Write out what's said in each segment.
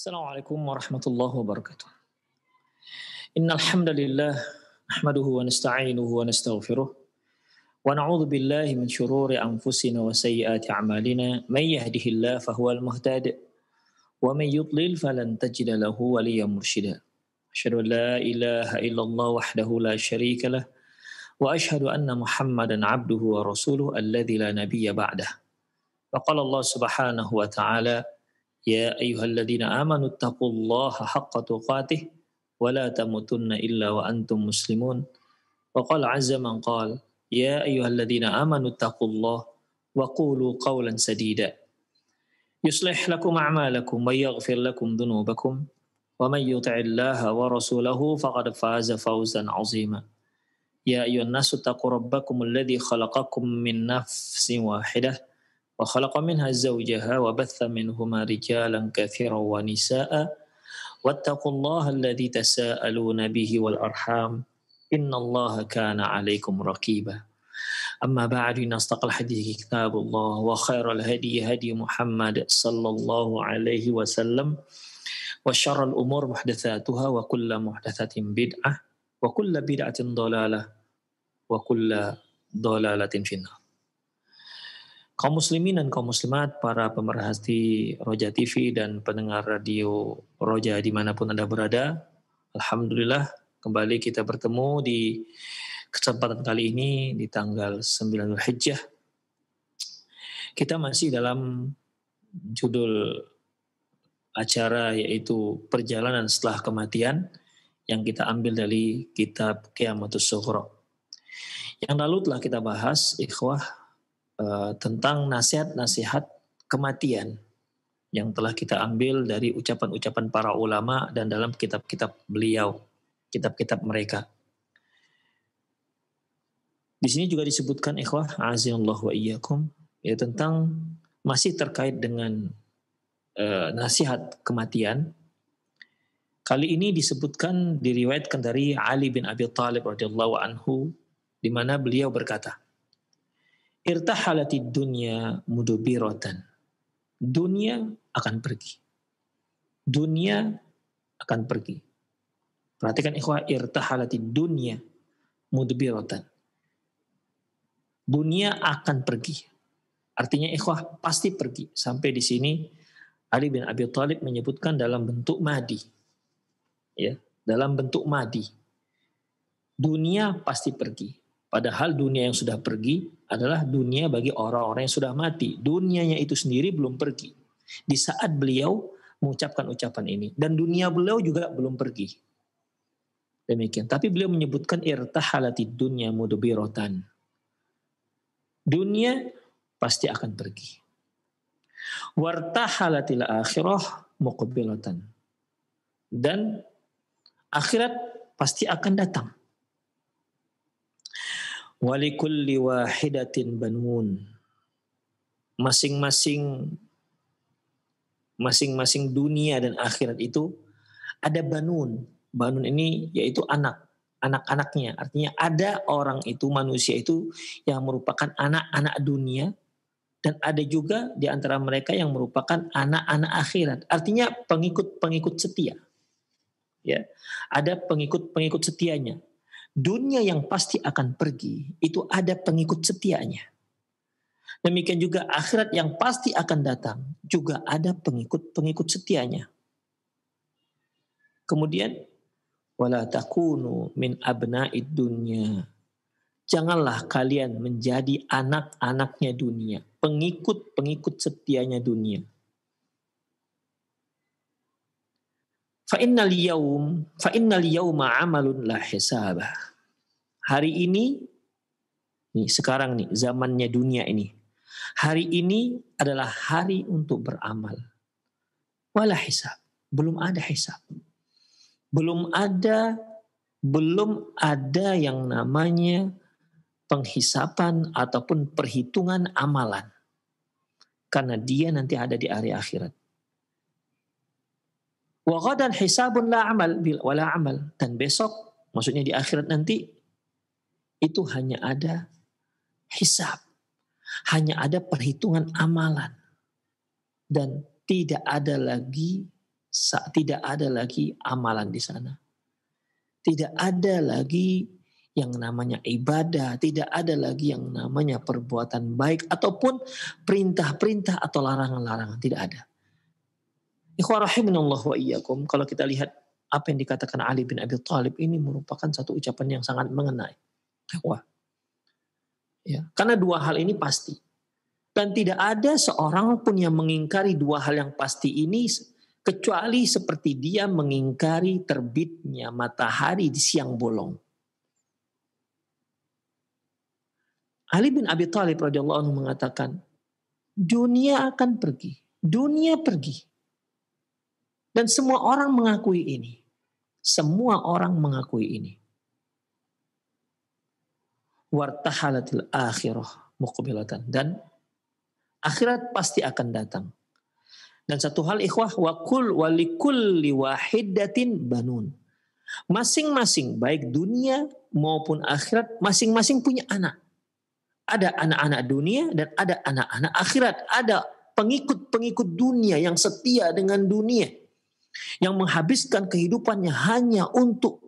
السلام عليكم ورحمة الله وبركاته إن الحمد لله نحمده ونستعينه ونستغفره ونعوذ بالله من شرور أنفسنا وسيئات أعمالنا من يهده الله فهو المهتد ومن يضلل فلن تجد له وليا مرشدا أشهد أن لا إله إلا الله وحده لا شريك له وأشهد أن محمدا عبده ورسوله الذي لا نبي بعده وقال الله سبحانه وتعالى يا أيها الذين آمنوا اتقوا الله حق تقاته ولا تموتن إلا وأنتم مسلمون وقال عز من قال يا أيها الذين آمنوا اتقوا الله وقولوا قولا سديدا يصلح لكم أعمالكم ويغفر لكم ذنوبكم ومن يطع الله ورسوله فقد فاز فوزا عظيما يا أيها الناس اتقوا ربكم الذي خلقكم من نفس واحده وخلق منها زوجها وبث منهما رجالا كثيرا ونساء واتقوا الله الذي تساءلون به والأرحام إن الله كان عليكم رقيبا أما بعد إن أصدق الحديث كتاب الله وخير الهدي هدي محمد صلى الله عليه وسلم وشر الأمور محدثاتها وكل محدثة بدعة وكل بدعة ضلالة وكل ضلالة في النار kaum muslimin dan kaum muslimat, para pemerhati Roja TV dan pendengar radio Roja dimanapun Anda berada. Alhamdulillah kembali kita bertemu di kesempatan kali ini di tanggal 9 Hijjah. Kita masih dalam judul acara yaitu perjalanan setelah kematian yang kita ambil dari kitab Qiyamatus Sughra. Yang lalu telah kita bahas ikhwah Eh, tentang nasihat-nasihat kematian yang telah kita ambil dari ucapan-ucapan para ulama dan dalam kitab-kitab beliau, kitab-kitab mereka. Di sini juga disebutkan ikhwah azimullah wa iyyakum ya tentang masih terkait dengan uh, nasihat kematian. Kali ini disebutkan diriwayatkan dari Ali bin Abi Thalib radhiyallahu anhu di mana beliau berkata, irtahalati dunia mudubirotan. Dunia akan pergi. Dunia akan pergi. Perhatikan ikhwah irtahalati dunia mudubirotan. Dunia akan pergi. Artinya ikhwah pasti pergi. Sampai di sini Ali bin Abi Thalib menyebutkan dalam bentuk madi. Ya, dalam bentuk madi. Dunia pasti pergi. Padahal dunia yang sudah pergi adalah dunia bagi orang-orang yang sudah mati. Dunianya itu sendiri belum pergi. Di saat beliau mengucapkan ucapan ini. Dan dunia beliau juga belum pergi. Demikian. Tapi beliau menyebutkan irtahalati dunia mudubirotan. Dunia pasti akan pergi. Wartahalatil akhirah muqbilatan. Dan akhirat pasti akan datang walikulli wahidatin banun. Masing-masing masing-masing dunia dan akhirat itu ada banun. Banun ini yaitu anak, anak-anaknya. Artinya ada orang itu manusia itu yang merupakan anak-anak dunia dan ada juga di antara mereka yang merupakan anak-anak akhirat. Artinya pengikut-pengikut setia. Ya. Ada pengikut-pengikut setianya dunia yang pasti akan pergi itu ada pengikut setianya. Demikian juga akhirat yang pasti akan datang juga ada pengikut-pengikut setianya. Kemudian wala takunu min abna'id dunya. Janganlah kalian menjadi anak-anaknya dunia, pengikut-pengikut setianya dunia. Fa innal yaum, fa innal yauma amalun la hisaba. Hari ini nih sekarang nih zamannya dunia ini. Hari ini adalah hari untuk beramal. Wala hisab, belum ada hisab. Belum ada belum ada yang namanya penghisapan ataupun perhitungan amalan. Karena dia nanti ada di hari akhirat. Wa hisabun la amal bil wala amal dan besok maksudnya di akhirat nanti itu hanya ada hisab. Hanya ada perhitungan amalan dan tidak ada lagi tidak ada lagi amalan di sana. Tidak ada lagi yang namanya ibadah, tidak ada lagi yang namanya perbuatan baik ataupun perintah-perintah atau larangan-larangan, tidak ada. Ikhwarahimunallah wa iyyakum. Kalau kita lihat apa yang dikatakan Ali bin Abi Thalib ini merupakan satu ucapan yang sangat mengenai. Wah. Ya, karena dua hal ini pasti. Dan tidak ada seorang pun yang mengingkari dua hal yang pasti ini kecuali seperti dia mengingkari terbitnya matahari di siang bolong. Ali bin Abi Thalib radhiyallahu anhu mengatakan, dunia akan pergi, dunia pergi, dan semua orang mengakui ini. Semua orang mengakui ini. Wartahalatil akhirah muqbilatan. Dan akhirat pasti akan datang. Dan satu hal ikhwah wakul walikulli wahidatin banun. Masing-masing baik dunia maupun akhirat masing-masing punya anak. Ada anak-anak dunia dan ada anak-anak akhirat. Ada pengikut-pengikut dunia yang setia dengan dunia yang menghabiskan kehidupannya hanya untuk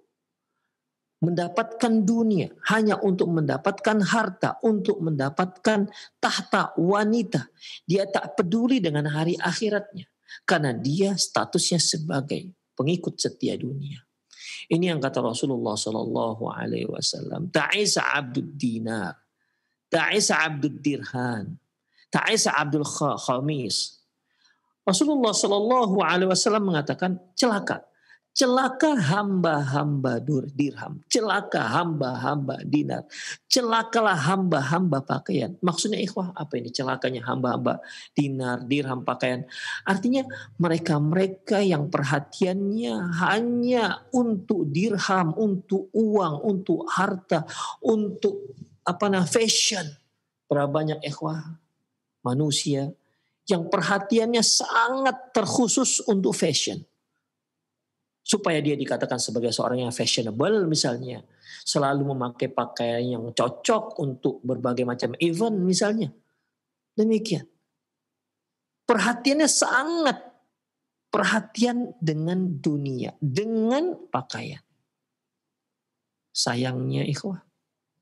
mendapatkan dunia, hanya untuk mendapatkan harta, untuk mendapatkan tahta wanita. Dia tak peduli dengan hari akhiratnya karena dia statusnya sebagai pengikut setia dunia. Ini yang kata Rasulullah Shallallahu Alaihi Wasallam. Ta'isa abdul dinar, ta'isa abdul dirhan, ta'isa abdul khamis, Rasulullah Shallallahu Alaihi Wasallam mengatakan celaka, celaka hamba-hamba dirham, celaka hamba-hamba dinar, celakalah hamba-hamba pakaian. Maksudnya ikhwah apa ini celakanya hamba-hamba dinar, dirham, pakaian. Artinya mereka-mereka yang perhatiannya hanya untuk dirham, untuk uang, untuk harta, untuk apa nah fashion. Berapa banyak ikhwah manusia yang perhatiannya sangat terkhusus untuk fashion. Supaya dia dikatakan sebagai seorang yang fashionable misalnya. Selalu memakai pakaian yang cocok untuk berbagai macam event misalnya. Demikian. Perhatiannya sangat perhatian dengan dunia, dengan pakaian. Sayangnya ikhwah,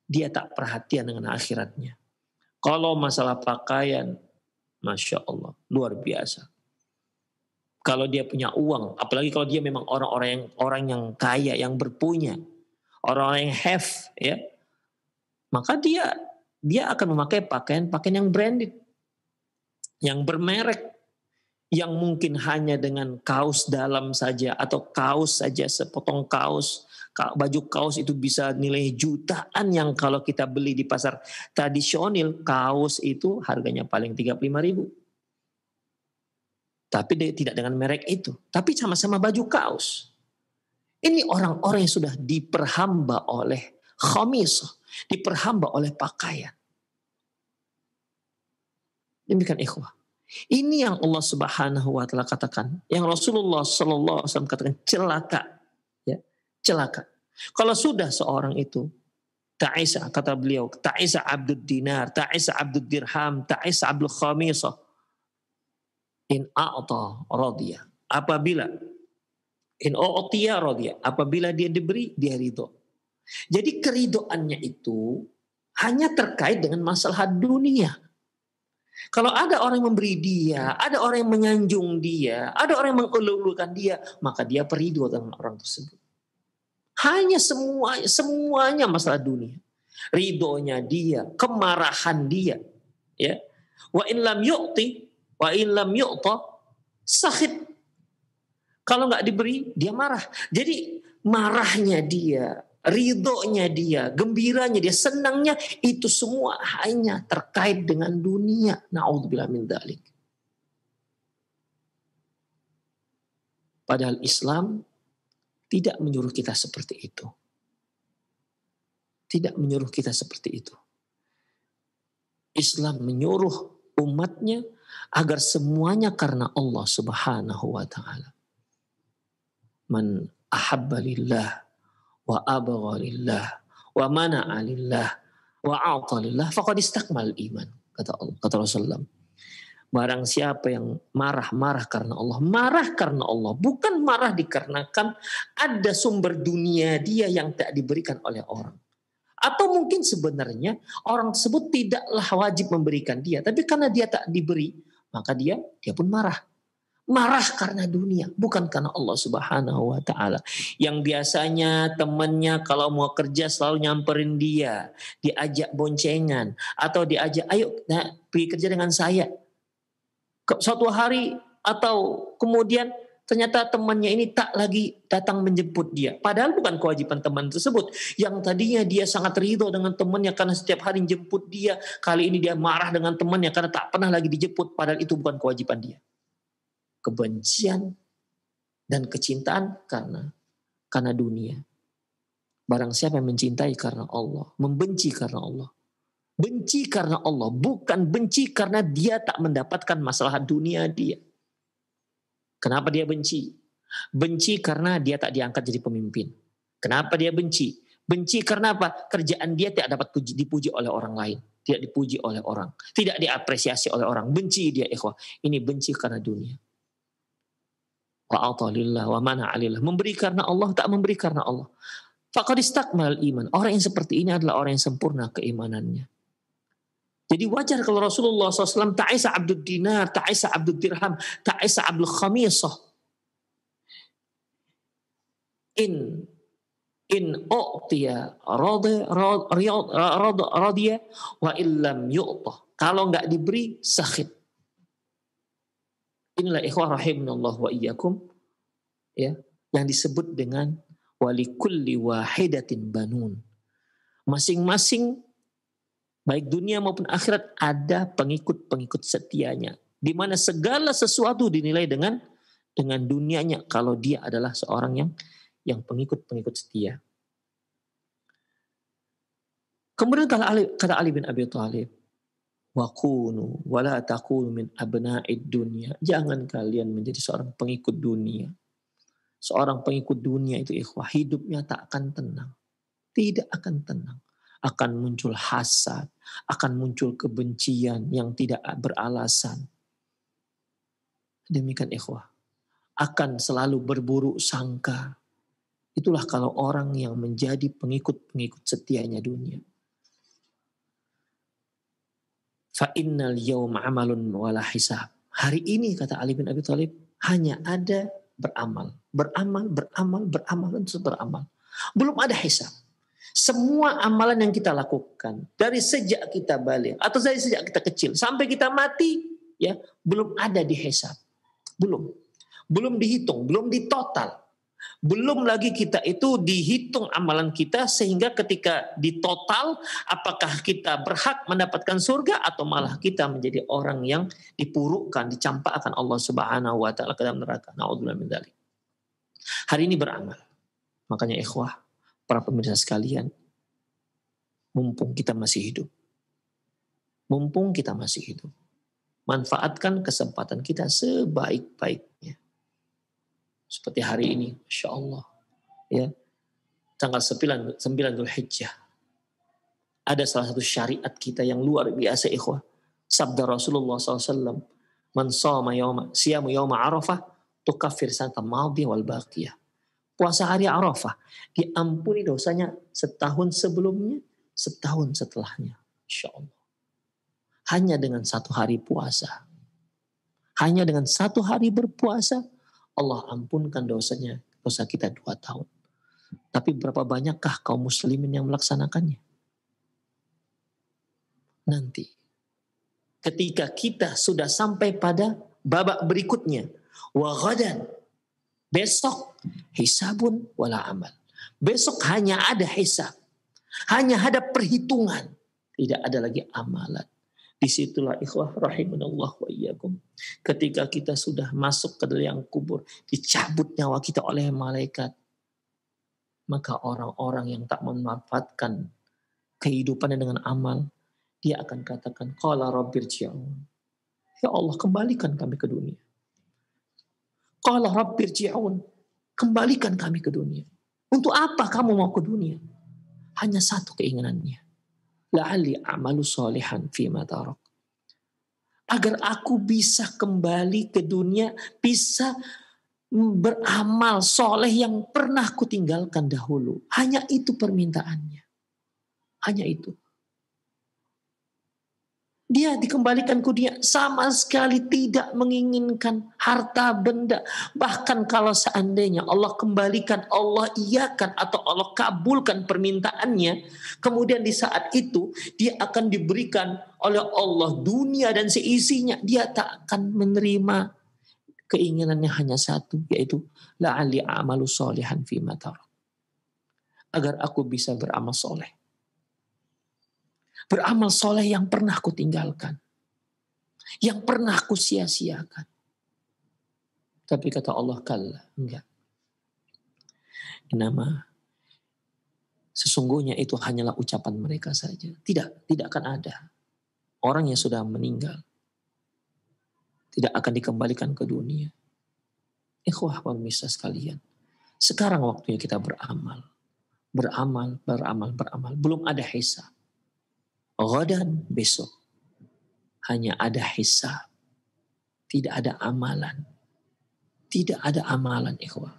dia tak perhatian dengan akhiratnya. Kalau masalah pakaian, Masya Allah, luar biasa. Kalau dia punya uang, apalagi kalau dia memang orang-orang yang orang yang kaya, yang berpunya, orang-orang yang have, ya, maka dia dia akan memakai pakaian-pakaian yang branded, yang bermerek, yang mungkin hanya dengan kaos dalam saja atau kaos saja sepotong kaos baju kaos itu bisa nilai jutaan yang kalau kita beli di pasar tradisional kaos itu harganya paling 35 ribu. Tapi dia tidak dengan merek itu. Tapi sama-sama baju kaos. Ini orang-orang yang sudah diperhamba oleh khamis Diperhamba oleh pakaian. Demikian ikhwah. Ini yang Allah Subhanahu wa taala katakan, yang Rasulullah sallallahu alaihi wasallam katakan celaka celaka. Kalau sudah seorang itu Ta'isa kata beliau, Ta'isa abdul dinar, Ta'isa abdul dirham, Ta'isa abdul Khamisa. In a'ta radiya. Apabila in u'tiya radiya. apabila dia diberi dia ridho. Jadi keridoannya itu hanya terkait dengan masalah dunia. Kalau ada orang yang memberi dia, ada orang yang menyanjung dia, ada orang yang mengelulukan dia, maka dia perido dengan orang tersebut. Hanya semua semuanya masalah dunia. Ridhonya dia, kemarahan dia, ya. Wa in lam yu'ti, wa in lam yu'ta, sakit. Kalau nggak diberi, dia marah. Jadi marahnya dia, ridhonya dia, gembiranya dia, senangnya itu semua hanya terkait dengan dunia. Nauzubillah min dzalik. Padahal Islam tidak menyuruh kita seperti itu. Tidak menyuruh kita seperti itu. Islam menyuruh umatnya agar semuanya karena Allah Subhanahu wa taala. Man ahabba lillah wa abagha lillah wa mana'a lillah wa a'ta lillah faqad istakmal iman kata Allah, kata Rasulullah Barang siapa yang marah, marah karena Allah. Marah karena Allah. Bukan marah dikarenakan ada sumber dunia dia yang tak diberikan oleh orang. Atau mungkin sebenarnya orang tersebut tidaklah wajib memberikan dia. Tapi karena dia tak diberi, maka dia dia pun marah. Marah karena dunia, bukan karena Allah Subhanahu wa taala. Yang biasanya temannya kalau mau kerja selalu nyamperin dia, diajak boncengan atau diajak ayo nah, pergi kerja dengan saya suatu hari atau kemudian ternyata temannya ini tak lagi datang menjemput dia. Padahal bukan kewajiban teman tersebut. Yang tadinya dia sangat ridho dengan temannya karena setiap hari menjemput dia. Kali ini dia marah dengan temannya karena tak pernah lagi dijemput. Padahal itu bukan kewajiban dia. Kebencian dan kecintaan karena karena dunia. Barang siapa yang mencintai karena Allah, membenci karena Allah, Benci karena Allah, bukan benci karena dia tak mendapatkan masalah dunia dia. Kenapa dia benci? Benci karena dia tak diangkat jadi pemimpin. Kenapa dia benci? Benci karena apa? Kerjaan dia tidak dapat puji, dipuji oleh orang lain. Tidak dipuji oleh orang. Tidak diapresiasi oleh orang. Benci dia ikhwah. Ini benci karena dunia. Wa lillah wa mana alillah. Memberi karena Allah, tak memberi karena Allah. Fakadistakmal iman. Orang yang seperti ini adalah orang yang sempurna keimanannya. Jadi wajar kalau Rasulullah SAW ta'isa abdul dinar, ta'isa abdul dirham, ta'isa abdul khamisah. In in u'tiya radiya wa illam yu'tah. Kalau nggak diberi, sakit. Inilah ikhwah rahimunullah wa iyyakum. Ya, yang disebut dengan kulli wahidatin banun. Masing-masing baik dunia maupun akhirat ada pengikut-pengikut setianya di mana segala sesuatu dinilai dengan dengan dunianya kalau dia adalah seorang yang yang pengikut-pengikut setia. Kemudian kata Ali, kata Ali bin Abi Thalib, wa kunu wa la takunu min abna'id dunya. Jangan kalian menjadi seorang pengikut dunia. Seorang pengikut dunia itu ikhwah hidupnya tak akan tenang. Tidak akan tenang akan muncul hasad, akan muncul kebencian yang tidak beralasan. Demikian ikhwah. Akan selalu berburuk sangka. Itulah kalau orang yang menjadi pengikut-pengikut setianya dunia. Fainnal yawm yawma amalun wala hisab. Hari ini kata Ali bin Abi Thalib hanya ada beramal, beramal, beramal, beramal dan beramal. Belum ada hisab. Semua amalan yang kita lakukan dari sejak kita balik atau dari sejak kita kecil sampai kita mati ya belum ada di Belum. Belum dihitung, belum ditotal. Belum lagi kita itu dihitung amalan kita sehingga ketika ditotal apakah kita berhak mendapatkan surga atau malah kita menjadi orang yang dipurukkan, dicampakkan Allah Subhanahu wa taala ke dalam neraka. Nauzubillah min dzalik. Hari ini beramal. Makanya ikhwah, para pemirsa sekalian, mumpung kita masih hidup, mumpung kita masih hidup, manfaatkan kesempatan kita sebaik-baiknya. Seperti hari ini, Masya Allah. Ya, tanggal 9, 9 Dhul Hijjah. Ada salah satu syariat kita yang luar biasa ikhwah. Sabda Rasulullah SAW. Man soma yawma, siyamu yawma arafah, tukafir santa maldi wal baqiyah puasa hari Arafah. Diampuni dosanya setahun sebelumnya, setahun setelahnya. Insya Allah. Hanya dengan satu hari puasa. Hanya dengan satu hari berpuasa, Allah ampunkan dosanya, dosa kita dua tahun. Tapi berapa banyakkah kaum muslimin yang melaksanakannya? Nanti. Ketika kita sudah sampai pada babak berikutnya. Wa ghadan Besok hisabun wala amal. Besok hanya ada hisab. Hanya ada perhitungan. Tidak ada lagi amalan. Disitulah ikhwah rahimunallah wa iyyakum. Ketika kita sudah masuk ke dalam kubur. Dicabut nyawa kita oleh malaikat. Maka orang-orang yang tak memanfaatkan kehidupannya dengan amal. Dia akan katakan, Qala rabbir Ya Allah kembalikan kami ke dunia. Qala rabbirji'un. Kembalikan kami ke dunia. Untuk apa kamu mau ke dunia? Hanya satu keinginannya. La'ali amalu solehan fi matarok. Agar aku bisa kembali ke dunia, bisa beramal soleh yang pernah kutinggalkan dahulu. Hanya itu permintaannya. Hanya itu. Dia dikembalikan ke dunia sama sekali tidak menginginkan harta benda. Bahkan kalau seandainya Allah kembalikan, Allah iakan atau Allah kabulkan permintaannya. Kemudian di saat itu dia akan diberikan oleh Allah dunia dan seisinya. Dia tak akan menerima keinginannya hanya satu yaitu la'ali amalu solihan fi agar aku bisa beramal soleh beramal soleh yang pernah kutinggalkan, tinggalkan, yang pernah ku sia-siakan. Tapi kata Allah kala enggak. Nama sesungguhnya itu hanyalah ucapan mereka saja. Tidak, tidak akan ada orang yang sudah meninggal tidak akan dikembalikan ke dunia. Eh Ikhwah pemirsa sekalian, sekarang waktunya kita beramal. Beramal, beramal, beramal. Belum ada hisab Ghadan besok. Hanya ada hisab. Tidak ada amalan. Tidak ada amalan ikhwah.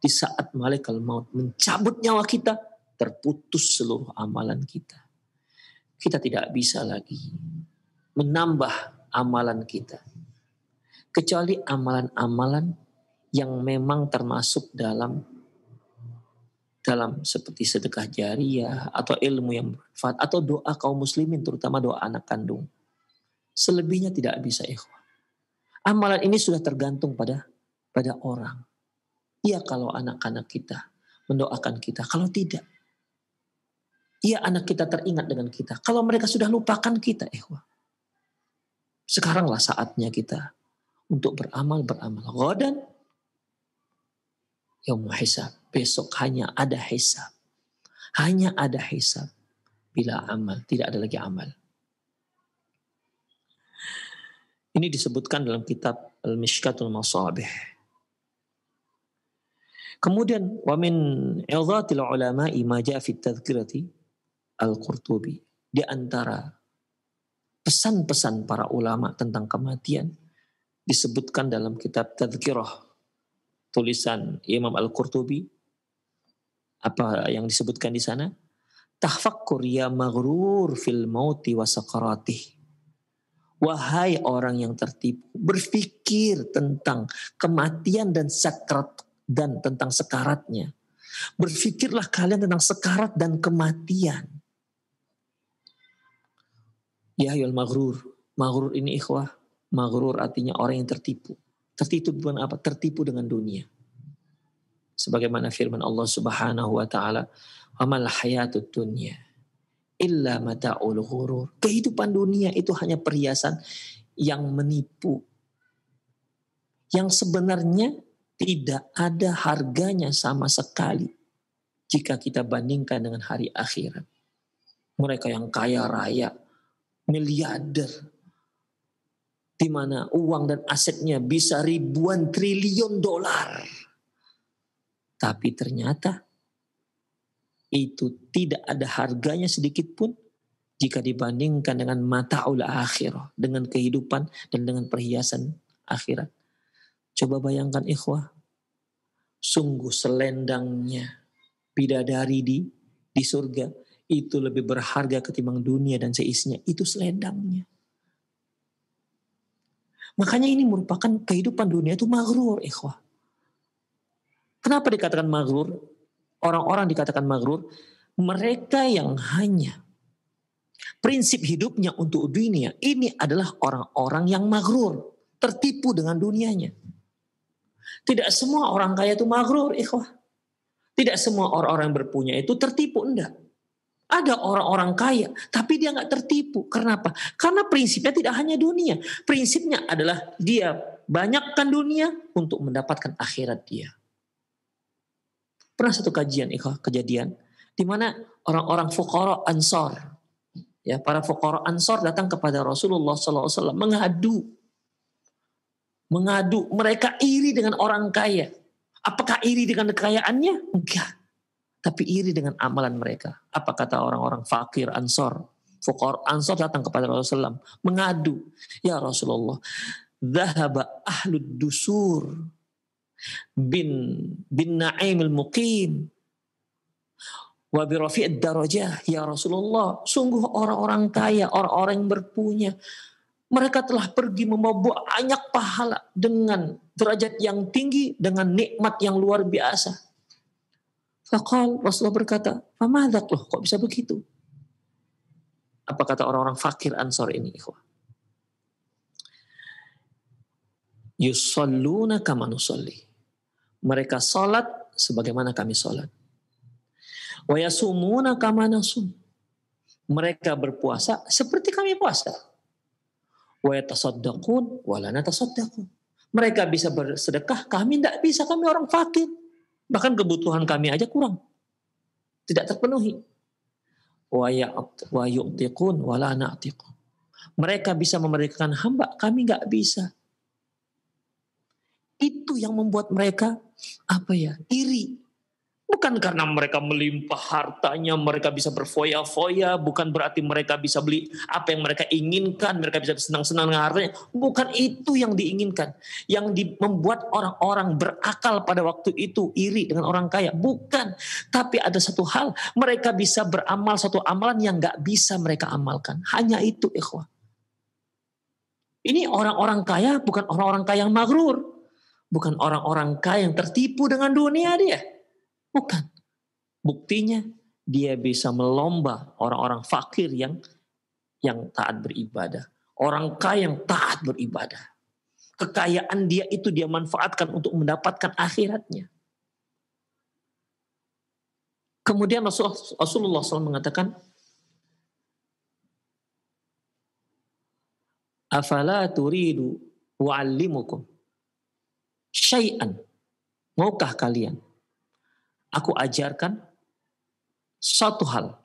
Di saat malaikat maut mencabut nyawa kita, terputus seluruh amalan kita. Kita tidak bisa lagi menambah amalan kita. Kecuali amalan-amalan yang memang termasuk dalam dalam seperti sedekah jariah atau ilmu yang bermanfaat atau doa kaum muslimin terutama doa anak kandung. Selebihnya tidak bisa ikhwan. Amalan ini sudah tergantung pada pada orang. Iya kalau anak-anak kita mendoakan kita, kalau tidak Iya anak kita teringat dengan kita. Kalau mereka sudah lupakan kita, ikhwah. Sekaranglah saatnya kita untuk beramal beramal. Godan, yaumul hisab. Besok hanya ada hisab. Hanya ada hisab. Bila amal, tidak ada lagi amal. Ini disebutkan dalam kitab Al-Mishkatul Masabih. Kemudian wa min idhatil ulama ma ja'a fi tadhkirati Al-Qurtubi. Di antara pesan-pesan para ulama tentang kematian disebutkan dalam kitab Tadhkirah tulisan Imam Al-Qurtubi apa yang disebutkan di sana? Tahfakkur ya maghrur fil mauti wa Wahai orang yang tertipu, berpikir tentang kematian dan sakrat dan tentang sekaratnya. Berpikirlah kalian tentang sekarat dan kematian. Ya yul maghrur. Maghrur ini ikhwah. Maghrur artinya orang yang tertipu. Tertipu dengan apa? Tertipu dengan dunia sebagaimana firman Allah Subhanahu wa taala, "Amal hayatud dunya illa mataul ghurur." Kehidupan dunia itu hanya perhiasan yang menipu. Yang sebenarnya tidak ada harganya sama sekali jika kita bandingkan dengan hari akhirat. Mereka yang kaya raya, miliarder, di mana uang dan asetnya bisa ribuan triliun dolar tapi ternyata itu tidak ada harganya sedikit pun jika dibandingkan dengan mata mata'ul akhir, dengan kehidupan dan dengan perhiasan akhirat. Coba bayangkan ikhwah, sungguh selendangnya bidadari di di surga itu lebih berharga ketimbang dunia dan seisinya. Itu selendangnya. Makanya ini merupakan kehidupan dunia itu maghrur ikhwah. Kenapa dikatakan maghrur? Orang-orang dikatakan maghrur, mereka yang hanya prinsip hidupnya untuk dunia ini adalah orang-orang yang maghrur, tertipu dengan dunianya. Tidak semua orang kaya itu maghrur, ikhwah. Tidak semua orang-orang berpunya itu tertipu, enggak. Ada orang-orang kaya, tapi dia nggak tertipu. Kenapa? Karena prinsipnya tidak hanya dunia. Prinsipnya adalah dia banyakkan dunia untuk mendapatkan akhirat dia. Pernah satu kajian ikhwah kejadian di mana orang-orang fuqara ansor ya para fuqara ansor datang kepada Rasulullah SAW mengadu mengadu mereka iri dengan orang kaya apakah iri dengan kekayaannya enggak tapi iri dengan amalan mereka apa kata orang-orang fakir ansor fukara ansor datang kepada Rasulullah SAW mengadu ya Rasulullah Zahaba ahlud dusur bin bin Naim al-Muqim wa bi ya Rasulullah sungguh orang-orang kaya orang-orang yang berpunya mereka telah pergi membawa banyak pahala dengan derajat yang tinggi dengan nikmat yang luar biasa Fakal Rasulullah berkata famadzak loh kok bisa begitu apa kata orang-orang fakir ansor ini ikhwah yusalluna kama nusalli mereka sholat sebagaimana kami sholat. Wayasumuna kama nasum. Mereka berpuasa seperti kami puasa. Wayatasaddaqun walana tasaddaqun. Mereka bisa bersedekah, kami tidak bisa, kami orang fakir. Bahkan kebutuhan kami aja kurang. Tidak terpenuhi. Wayu'tikun walana atiqun. Mereka bisa memberikan hamba, kami nggak bisa. Itu yang membuat mereka apa ya iri. Bukan karena mereka melimpah hartanya, mereka bisa berfoya-foya, bukan berarti mereka bisa beli apa yang mereka inginkan, mereka bisa senang-senang dengan hartanya. Bukan itu yang diinginkan. Yang di, membuat orang-orang berakal pada waktu itu iri dengan orang kaya. Bukan. Tapi ada satu hal, mereka bisa beramal satu amalan yang nggak bisa mereka amalkan. Hanya itu ikhwah. Ini orang-orang kaya bukan orang-orang kaya yang magrur. Bukan orang-orang kaya yang tertipu dengan dunia dia. Bukan. Buktinya dia bisa melomba orang-orang fakir yang yang taat beribadah. Orang kaya yang taat beribadah. Kekayaan dia itu dia manfaatkan untuk mendapatkan akhiratnya. Kemudian Rasulullah, SAW mengatakan, Afala turidu wa'allimukum syai'an. Maukah kalian? Aku ajarkan satu hal.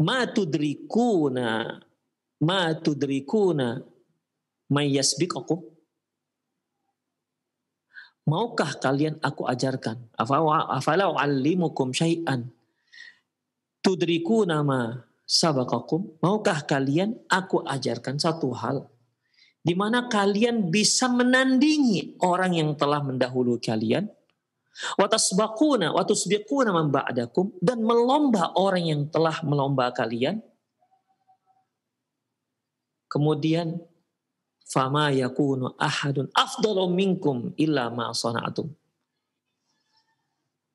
Ma tudrikuna ma tudrikuna may yasbiqakum Maukah kalian aku ajarkan? Afala alimukum syai'an. Tudrikuna nama sabakakum. Maukah kalian aku ajarkan satu hal? di mana kalian bisa menandingi orang yang telah mendahului kalian watasbaquna watusbiquna man ba'dakum dan melomba orang yang telah melomba kalian kemudian fama yakunu ahadun afdalu minkum illa ma sana'atum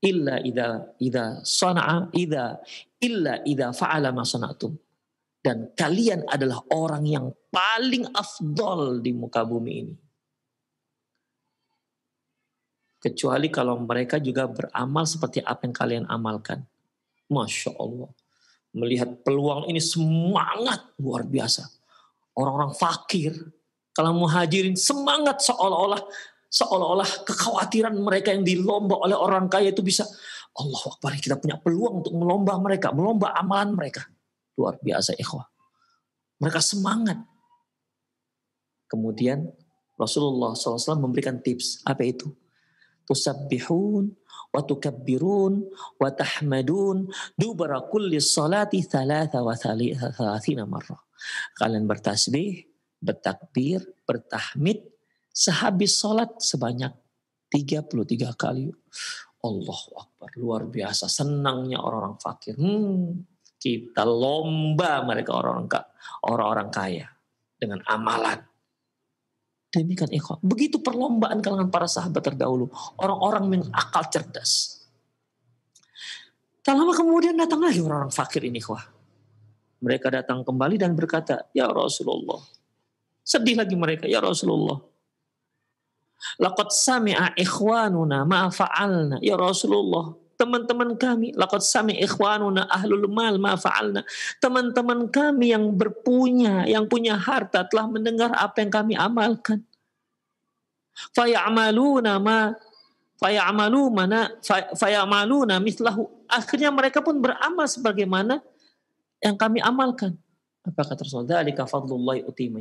illa idza idza sana'a idza illa idza fa'ala ma sana'atum dan kalian adalah orang yang paling afdol di muka bumi ini. Kecuali kalau mereka juga beramal seperti apa yang kalian amalkan. Masya Allah. Melihat peluang ini semangat luar biasa. Orang-orang fakir. Kalau muhajirin semangat seolah-olah seolah-olah kekhawatiran mereka yang dilomba oleh orang kaya itu bisa Allah Akbar kita punya peluang untuk melomba mereka, melomba amalan mereka. Luar biasa ikhwah. Mereka semangat. Kemudian Rasulullah SAW memberikan tips. Apa itu? Tusabbihun wa tukabbirun wa tahmadun dubara kulli salati thalatha wa thalathina marrah. Kalian bertasbih, bertakbir, bertahmid sehabis salat sebanyak 33 kali. Allah Akbar, luar biasa. Senangnya orang-orang fakir. Hmm, kita lomba mereka orang-orang orang-orang kaya dengan amalan. Demikian ikhwan. Begitu perlombaan kalangan para sahabat terdahulu. Orang-orang yang akal cerdas. Tak lama kemudian datang lagi orang-orang fakir ini ikhwan. Mereka datang kembali dan berkata, Ya Rasulullah. Sedih lagi mereka, Ya Rasulullah. Laqad sami'a ikhwanuna ma fa'alna. Ya Rasulullah teman-teman kami laqad sami ikhwanuna ahlul mal ma teman-teman kami yang berpunya yang punya harta telah mendengar apa yang kami amalkan fayamaluna ma fayamalu mana fayamaluna mislahu akhirnya mereka pun beramal sebagaimana yang kami amalkan apa kata Rasulullah dzalika fadlullah uti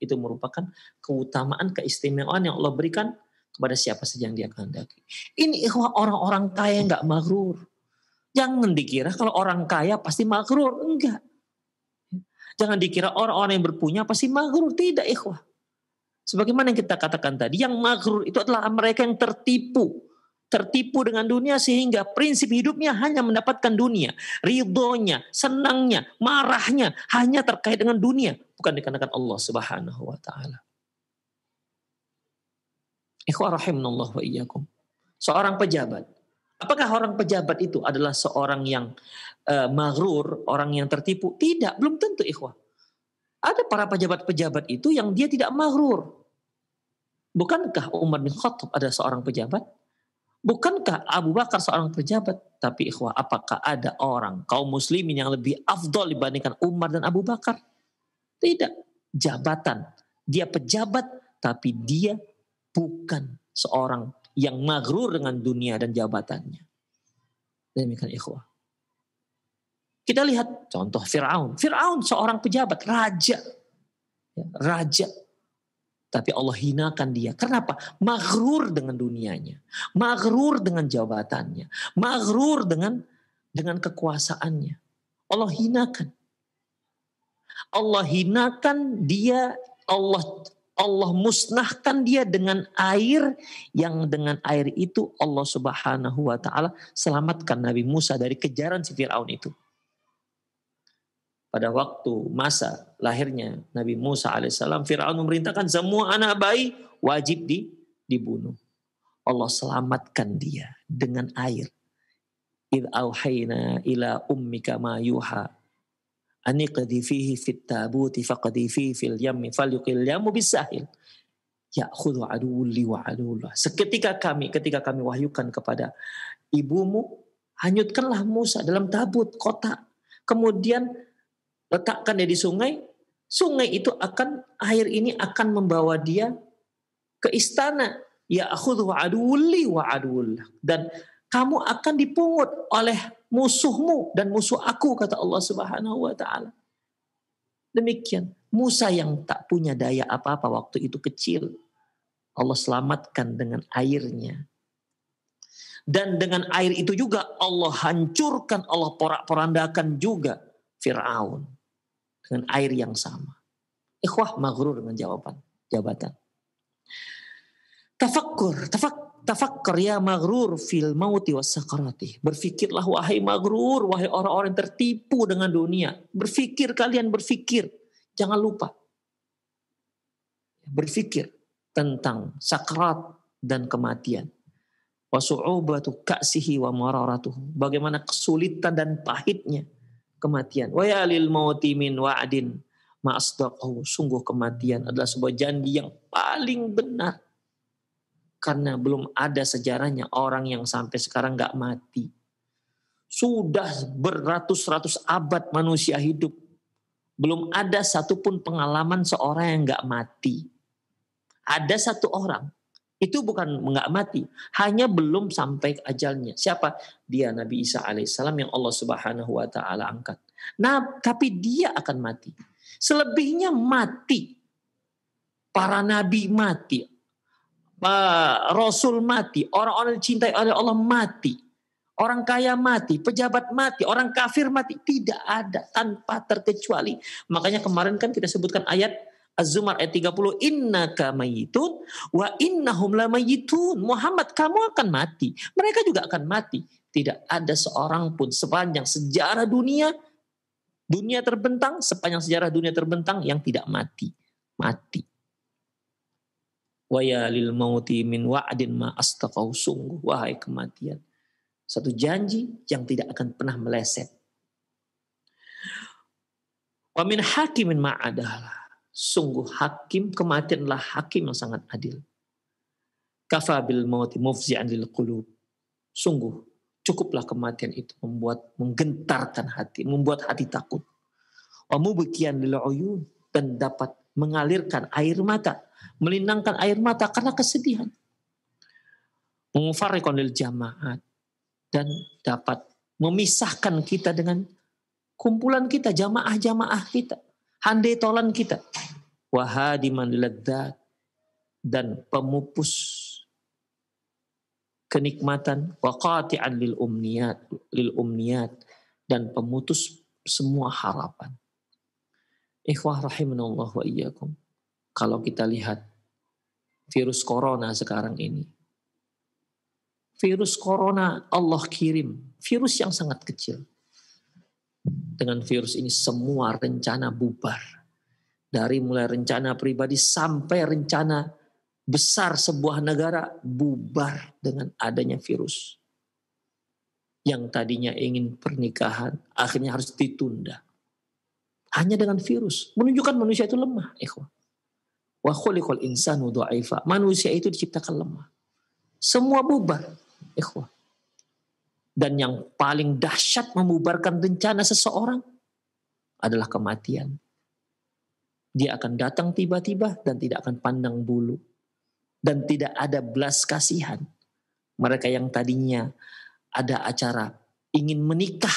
itu merupakan keutamaan keistimewaan yang Allah berikan kepada siapa saja yang dia kehendaki. Ini orang-orang kaya nggak makrur. Jangan dikira kalau orang kaya pasti makrur. Enggak. Jangan dikira orang-orang yang berpunya pasti makrur. Tidak ikhwah. Sebagaimana yang kita katakan tadi, yang makrur itu adalah mereka yang tertipu. Tertipu dengan dunia sehingga prinsip hidupnya hanya mendapatkan dunia. Ridhonya, senangnya, marahnya hanya terkait dengan dunia. Bukan dikarenakan Allah subhanahu wa ta'ala wa iyyakum. Seorang pejabat. Apakah orang pejabat itu adalah seorang yang uh, maghrur, orang yang tertipu? Tidak, belum tentu ikhwah. Ada para pejabat-pejabat itu yang dia tidak maghrur. Bukankah Umar bin Khattab ada seorang pejabat? Bukankah Abu Bakar seorang pejabat? Tapi ikhwah, apakah ada orang kaum muslimin yang lebih afdol dibandingkan Umar dan Abu Bakar? Tidak. Jabatan. Dia pejabat, tapi dia bukan seorang yang magrur dengan dunia dan jabatannya. Demikian ikhwah. Kita lihat contoh Fir'aun. Fir'aun seorang pejabat, raja. Ya, raja. Tapi Allah hinakan dia. Kenapa? Magrur dengan dunianya. Magrur dengan jabatannya. Magrur dengan dengan kekuasaannya. Allah hinakan. Allah hinakan dia, Allah Allah musnahkan dia dengan air yang dengan air itu Allah Subhanahu wa taala selamatkan Nabi Musa dari kejaran si Firaun itu. Pada waktu masa lahirnya Nabi Musa alaihissalam, Firaun memerintahkan semua anak bayi wajib di, dibunuh. Allah selamatkan dia dengan air. Id ila ummika ma yuha ani qadifihi fit tabuti faqadifihi fil yammi falyuqil yamu bisahil Ya ya'khudhu aduwulli wa aduwullah. Seketika kami, ketika kami wahyukan kepada ibumu, hanyutkanlah Musa dalam tabut kotak. Kemudian letakkan dia di sungai, sungai itu akan, air ini akan membawa dia ke istana. Ya Ya'khudhu aduwulli wa aduwullah. Dan kamu akan dipungut oleh musuhmu dan musuh aku kata Allah Subhanahu wa taala. Demikian Musa yang tak punya daya apa-apa waktu itu kecil Allah selamatkan dengan airnya. Dan dengan air itu juga Allah hancurkan, Allah porak-porandakan juga Fir'aun. Dengan air yang sama. Ikhwah maghrur dengan jawaban, jabatan. Tafakkur, tafakkur Tafakkar ya Magrur fil mauti was sakarati. Berfikirlah wahai Magrur, wahai orang-orang tertipu dengan dunia. Berfikir kalian berfikir. Jangan lupa. Berfikir tentang sakrat dan kematian. Wasu'ubatu ka'sihi wa mararatuhu. Bagaimana kesulitan dan pahitnya kematian. Wa yalil mauti min wa'adin ma'asdaqahu. Sungguh kematian adalah sebuah janji yang paling benar karena belum ada sejarahnya orang yang sampai sekarang nggak mati. Sudah beratus-ratus abad manusia hidup. Belum ada satupun pengalaman seorang yang nggak mati. Ada satu orang itu bukan nggak mati, hanya belum sampai ajalnya. Siapa? Dia Nabi Isa alaihissalam yang Allah Subhanahu wa taala angkat. Nah, tapi dia akan mati. Selebihnya mati. Para nabi mati, Eh, Rasul mati, orang-orang dicintai oleh Allah mati, orang kaya mati, pejabat mati, orang kafir mati, tidak ada tanpa terkecuali. Makanya kemarin kan kita sebutkan ayat Az-Zumar ayat 30 Inna kamayitun wa innahum lamayitun. Muhammad kamu akan mati, mereka juga akan mati. Tidak ada seorang pun sepanjang sejarah dunia dunia terbentang sepanjang sejarah dunia terbentang yang tidak mati. Mati. Waya lil mauti min wa'adin ma astaqau sungguh wahai kematian. Satu janji yang tidak akan pernah meleset. Wa min hakimin adalah Sungguh hakim kematianlah hakim yang sangat adil. Kafa bil mauti mufzi'an lil qulub. Sungguh cukuplah kematian itu membuat menggentarkan hati, membuat hati takut. Wa mubkiyan lil uyun dan dapat mengalirkan air mata melinangkan air mata karena kesedihan. Mengufarikon lil jamaat dan dapat memisahkan kita dengan kumpulan kita, jamaah-jamaah kita, handai tolan kita. Wahadiman ledat dan pemupus kenikmatan waqati'an lil umniyat lil umniyat dan pemutus semua harapan. Ikhwah rahimanallah wa iyyakum kalau kita lihat virus corona sekarang ini. Virus corona Allah kirim, virus yang sangat kecil. Dengan virus ini semua rencana bubar. Dari mulai rencana pribadi sampai rencana besar sebuah negara bubar dengan adanya virus. Yang tadinya ingin pernikahan akhirnya harus ditunda. Hanya dengan virus. Menunjukkan manusia itu lemah. Ikhwan Wa khuliqal insanu dha'ifa. Manusia itu diciptakan lemah. Semua bubar, ikhwah. Dan yang paling dahsyat membubarkan rencana seseorang adalah kematian. Dia akan datang tiba-tiba dan tidak akan pandang bulu. Dan tidak ada belas kasihan. Mereka yang tadinya ada acara ingin menikah.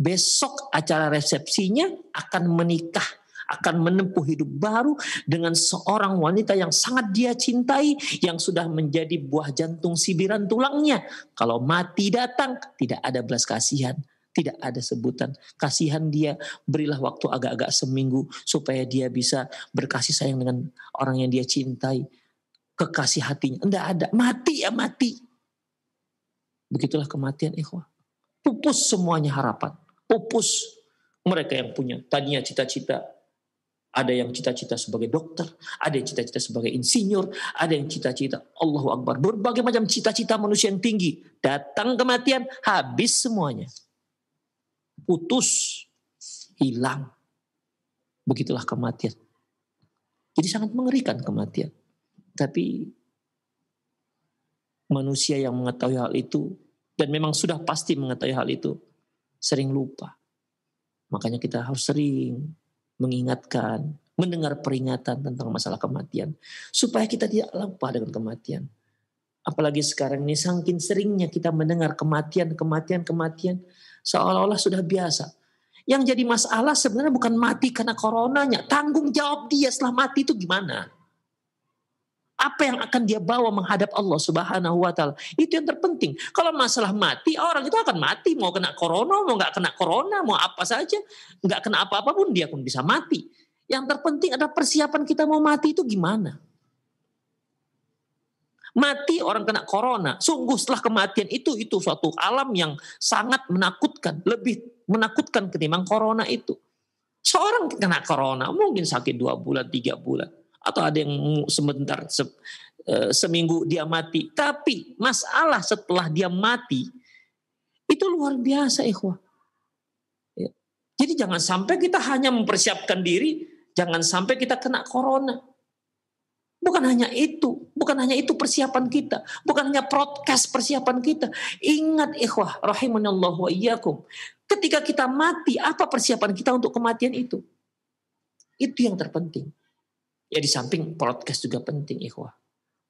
Besok acara resepsinya akan menikah akan menempuh hidup baru dengan seorang wanita yang sangat dia cintai yang sudah menjadi buah jantung sibiran tulangnya. Kalau mati datang tidak ada belas kasihan, tidak ada sebutan. Kasihan dia, berilah waktu agak-agak seminggu supaya dia bisa berkasih sayang dengan orang yang dia cintai. Kekasih hatinya, enggak ada. Mati ya mati. Begitulah kematian ikhwah. Pupus semuanya harapan. Pupus mereka yang punya tadinya cita-cita ada yang cita-cita sebagai dokter, ada yang cita-cita sebagai insinyur, ada yang cita-cita Allahu Akbar. Berbagai macam cita-cita manusia yang tinggi. Datang kematian, habis semuanya. Putus, hilang. Begitulah kematian. Jadi sangat mengerikan kematian. Tapi manusia yang mengetahui hal itu dan memang sudah pasti mengetahui hal itu sering lupa. Makanya kita harus sering mengingatkan, mendengar peringatan tentang masalah kematian, supaya kita tidak lupa dengan kematian. Apalagi sekarang ini sangkin seringnya kita mendengar kematian, kematian, kematian, seolah-olah sudah biasa. Yang jadi masalah sebenarnya bukan mati karena coronanya, tanggung jawab dia setelah mati itu gimana? apa yang akan dia bawa menghadap Allah Subhanahu wa taala. Itu yang terpenting. Kalau masalah mati, orang itu akan mati, mau kena corona, mau nggak kena corona, mau apa saja, nggak kena apa-apa pun dia pun bisa mati. Yang terpenting adalah persiapan kita mau mati itu gimana. Mati orang kena corona, sungguh setelah kematian itu itu suatu alam yang sangat menakutkan, lebih menakutkan ketimbang corona itu. Seorang kena corona mungkin sakit dua bulan, tiga bulan atau ada yang sebentar se, e, seminggu dia mati. Tapi masalah setelah dia mati itu luar biasa, ikhwah. Ya. Jadi jangan sampai kita hanya mempersiapkan diri, jangan sampai kita kena corona. Bukan hanya itu, bukan hanya itu persiapan kita, bukan hanya broadcast persiapan kita. Ingat ikhwah rahimanallah wa iyyakum. Ketika kita mati, apa persiapan kita untuk kematian itu? Itu yang terpenting. Ya di samping podcast juga penting ikhwah.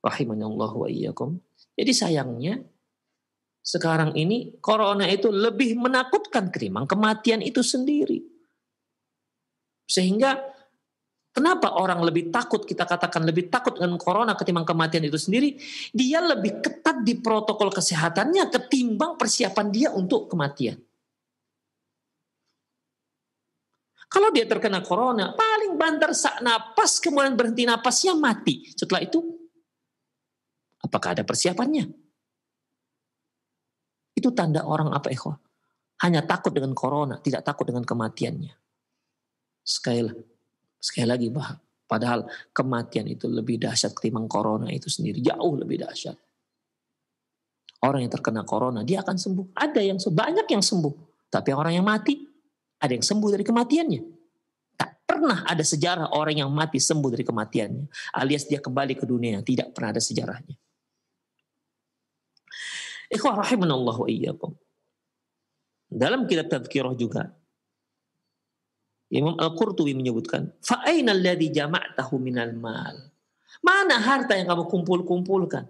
Rahimanallah wa iyyakum. Jadi sayangnya sekarang ini corona itu lebih menakutkan ketimbang kematian itu sendiri. Sehingga kenapa orang lebih takut kita katakan lebih takut dengan corona ketimbang kematian itu sendiri? Dia lebih ketat di protokol kesehatannya ketimbang persiapan dia untuk kematian. Kalau dia terkena corona, paling bantar sak napas, kemudian berhenti napasnya mati. Setelah itu, apakah ada persiapannya? Itu tanda orang apa, Eko? Hanya takut dengan corona, tidak takut dengan kematiannya. Sekali, sekali lagi, bahwa Padahal kematian itu lebih dahsyat ketimbang corona itu sendiri. Jauh lebih dahsyat. Orang yang terkena corona, dia akan sembuh. Ada yang banyak yang sembuh. Tapi orang yang mati, ada yang sembuh dari kematiannya. Tak pernah ada sejarah orang yang mati sembuh dari kematiannya. Alias dia kembali ke dunia yang tidak pernah ada sejarahnya. Ikhwah rahimunallah wa iyyakum. Dalam kitab tazkirah juga Imam Al-Qurtubi menyebutkan, "Fa aina alladhi jama'tahu minal mal?" Mana harta yang kamu kumpul-kumpulkan?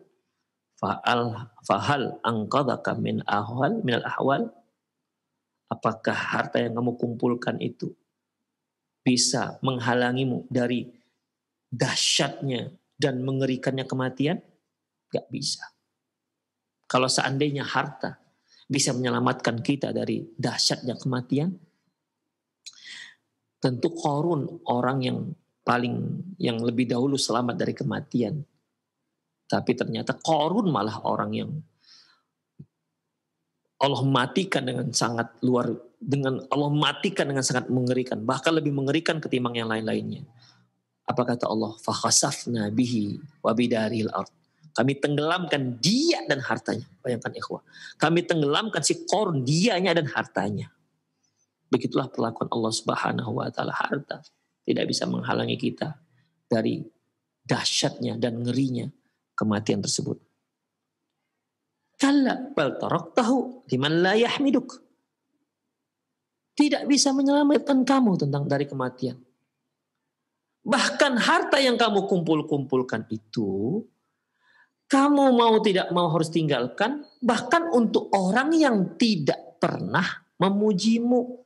Fa'al fahal angkadaka min ahwal min al ahwal apakah harta yang kamu kumpulkan itu bisa menghalangimu dari dahsyatnya dan mengerikannya kematian? Gak bisa. Kalau seandainya harta bisa menyelamatkan kita dari dahsyatnya kematian, tentu korun orang yang paling yang lebih dahulu selamat dari kematian. Tapi ternyata korun malah orang yang Allah matikan dengan sangat luar dengan Allah matikan dengan sangat mengerikan bahkan lebih mengerikan ketimbang yang lain-lainnya. Apa kata Allah? Fakhasafna bihi wa bidaril ard. Kami tenggelamkan dia dan hartanya. Bayangkan ikhwah. Kami tenggelamkan si korun dianya dan hartanya. Begitulah perlakuan Allah Subhanahu wa taala harta tidak bisa menghalangi kita dari dahsyatnya dan ngerinya kematian tersebut. Kalla bal taraktahu liman la yahmiduk. Tidak bisa menyelamatkan kamu tentang dari kematian. Bahkan harta yang kamu kumpul-kumpulkan itu kamu mau tidak mau harus tinggalkan bahkan untuk orang yang tidak pernah memujimu.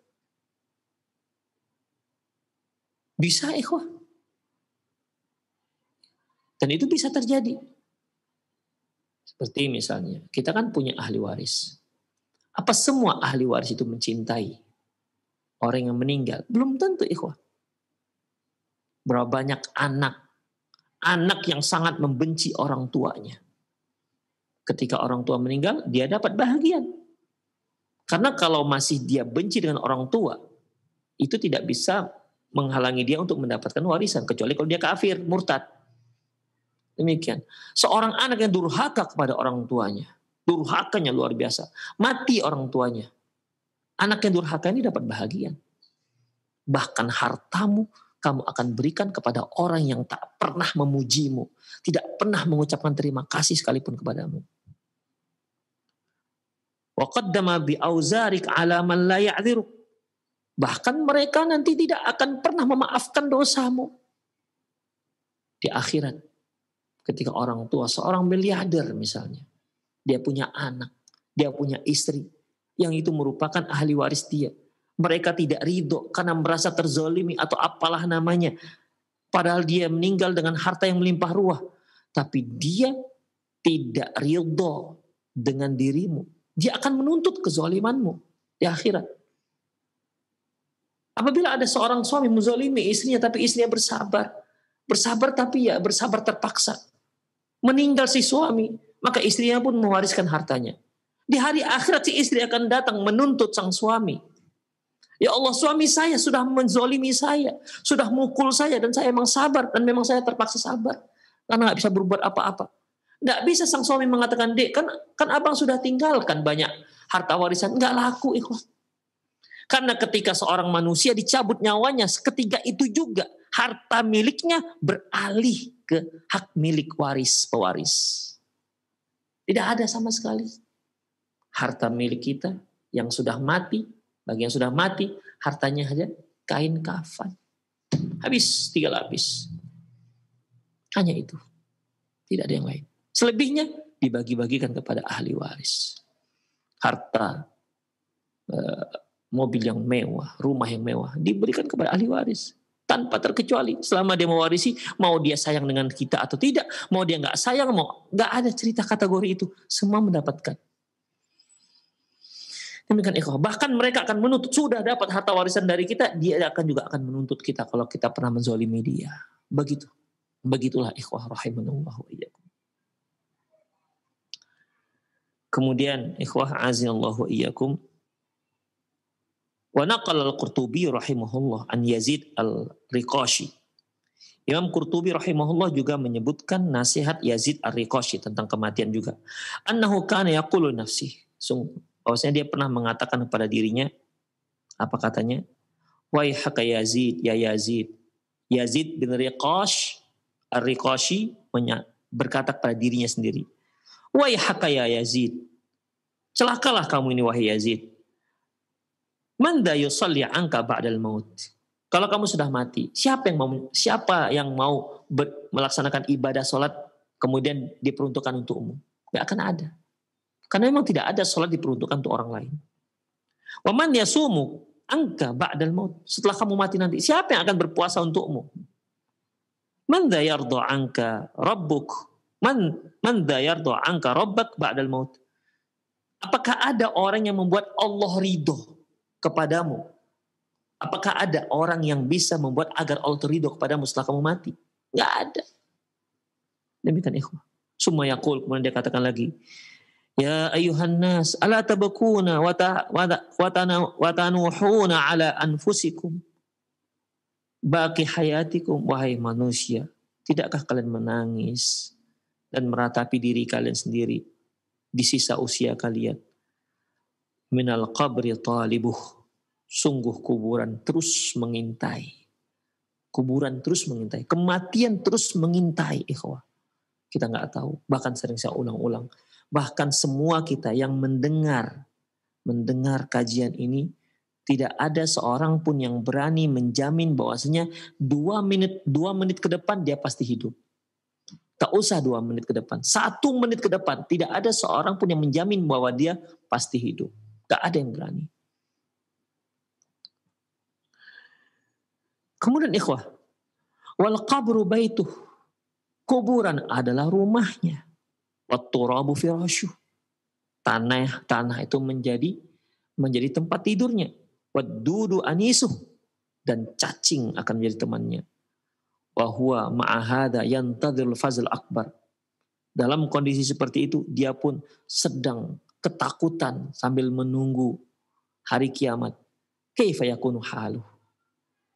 Bisa ikhwah. Dan itu bisa terjadi. Seperti misalnya, kita kan punya ahli waris. Apa semua ahli waris itu mencintai orang yang meninggal? Belum tentu ikhwah. Berapa banyak anak, anak yang sangat membenci orang tuanya. Ketika orang tua meninggal, dia dapat bahagian. Karena kalau masih dia benci dengan orang tua, itu tidak bisa menghalangi dia untuk mendapatkan warisan kecuali kalau dia kafir, murtad. Demikian. Seorang anak yang durhaka kepada orang tuanya. Durhakanya luar biasa. Mati orang tuanya. Anak yang durhaka ini dapat bahagia. Bahkan hartamu kamu akan berikan kepada orang yang tak pernah memujimu. Tidak pernah mengucapkan terima kasih sekalipun kepadamu. bi'auzarik Bahkan mereka nanti tidak akan pernah memaafkan dosamu. Di akhirat ketika orang tua seorang miliarder misalnya dia punya anak dia punya istri yang itu merupakan ahli waris dia mereka tidak ridho karena merasa terzolimi atau apalah namanya padahal dia meninggal dengan harta yang melimpah ruah tapi dia tidak ridho dengan dirimu dia akan menuntut kezolimanmu di akhirat Apabila ada seorang suami menzolimi istrinya tapi istrinya bersabar. Bersabar tapi ya bersabar terpaksa meninggal si suami, maka istrinya pun mewariskan hartanya. Di hari akhirat si istri akan datang menuntut sang suami. Ya Allah suami saya sudah menzolimi saya, sudah mukul saya dan saya emang sabar dan memang saya terpaksa sabar karena nggak bisa berbuat apa-apa. Nggak bisa sang suami mengatakan dek kan kan abang sudah tinggalkan banyak harta warisan nggak laku ikhlas Karena ketika seorang manusia dicabut nyawanya, seketika itu juga harta miliknya beralih ke hak milik waris pewaris. Tidak ada sama sekali harta milik kita yang sudah mati, bagi yang sudah mati hartanya hanya kain kafan. Habis tiga lapis. Hanya itu. Tidak ada yang lain. Selebihnya dibagi-bagikan kepada ahli waris. Harta eh, mobil yang mewah, rumah yang mewah diberikan kepada ahli waris tanpa terkecuali selama dia mewarisi mau dia sayang dengan kita atau tidak mau dia nggak sayang mau nggak ada cerita kategori itu semua mendapatkan demikian ikhwah bahkan mereka akan menuntut sudah dapat harta warisan dari kita dia akan juga akan menuntut kita kalau kita pernah menzolimi dia begitu begitulah ikhwah rahimahullah wa kemudian ikhwah azza wa iyyakum Wa al-Qurtubi rahimahullah an Yazid al-Riqashi. Imam Qurtubi rahimahullah juga menyebutkan nasihat Yazid al-Riqashi tentang kematian juga. Annahu kana yaqulu nafsi. bahwasanya dia pernah mengatakan kepada dirinya apa katanya? Wahai haka Yazid, ya Yazid. Yazid bin Riqash al riqashi berkata kepada dirinya sendiri. Wahai haka ya Yazid. Celakalah kamu ini wahai Yazid Manda yusalli angka ba'dal maut. Kalau kamu sudah mati, siapa yang mau siapa yang mau ber, melaksanakan ibadah sholat kemudian diperuntukkan untukmu? umum? Gak akan ada. Karena memang tidak ada sholat diperuntukkan untuk orang lain. man yasumu angka ba'dal maut. Setelah kamu mati nanti, siapa yang akan berpuasa untukmu? Man yardo angka rabbuk. Man, man yardo angka rabbak ba'dal maut. Apakah ada orang yang membuat Allah ridho kepadamu. Apakah ada orang yang bisa membuat agar Allah terido kepadamu setelah kamu mati? Gak ada. Demikian ikhwah. yang yakul, kemudian dia katakan lagi. Ya ayuhan nas, ala tabakuna watanuhuna ala anfusikum. Baki hayatikum, wahai manusia. Tidakkah kalian menangis dan meratapi diri kalian sendiri di sisa usia kalian? minal qabri talibuh. Sungguh kuburan terus mengintai. Kuburan terus mengintai. Kematian terus mengintai ikhwah. Kita nggak tahu. Bahkan sering saya ulang-ulang. Bahkan semua kita yang mendengar mendengar kajian ini tidak ada seorang pun yang berani menjamin bahwasanya dua menit dua menit ke depan dia pasti hidup. Tak usah dua menit ke depan, satu menit ke depan tidak ada seorang pun yang menjamin bahwa dia pasti hidup. Tak ada yang berani. Kemudian ikhwah. Wal qabru baituh. Kuburan adalah rumahnya. Waturabu firasyuh. Tanah tanah itu menjadi menjadi tempat tidurnya. Wadudu anisuh. Dan cacing akan menjadi temannya. Wahuwa ma'ahada yantadirul fazl akbar. Dalam kondisi seperti itu, dia pun sedang ketakutan sambil menunggu hari kiamat. halu?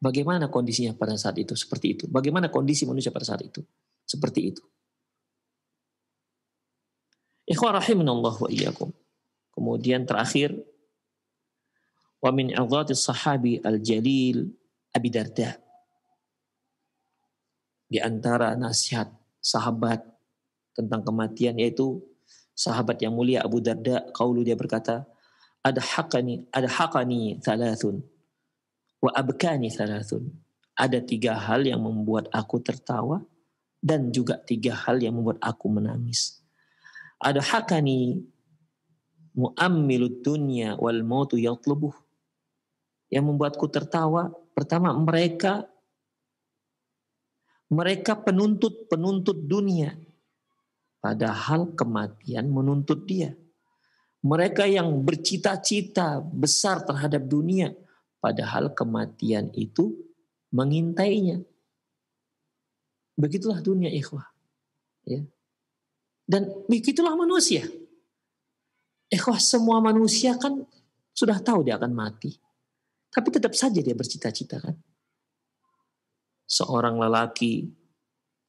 Bagaimana kondisinya pada saat itu? Seperti itu. Bagaimana kondisi manusia pada saat itu? Seperti itu. iyyakum. Kemudian terakhir wa min sahabi al-jalil Abi Darda. Di antara nasihat sahabat tentang kematian yaitu sahabat yang mulia Abu Darda qaulu dia berkata ada hakani ada hakani thalathun wa abkani thalathun ada tiga hal yang membuat aku tertawa dan juga tiga hal yang membuat aku menangis ada hakani mu'amil dunya wal mautu yatlubuh yang membuatku tertawa pertama mereka mereka penuntut penuntut dunia Padahal kematian menuntut dia. Mereka yang bercita-cita besar terhadap dunia, padahal kematian itu mengintainya. Begitulah dunia ikhwah. Ya. Dan begitulah manusia. Ikhwah semua manusia kan sudah tahu dia akan mati. Tapi tetap saja dia bercita-cita kan. Seorang lelaki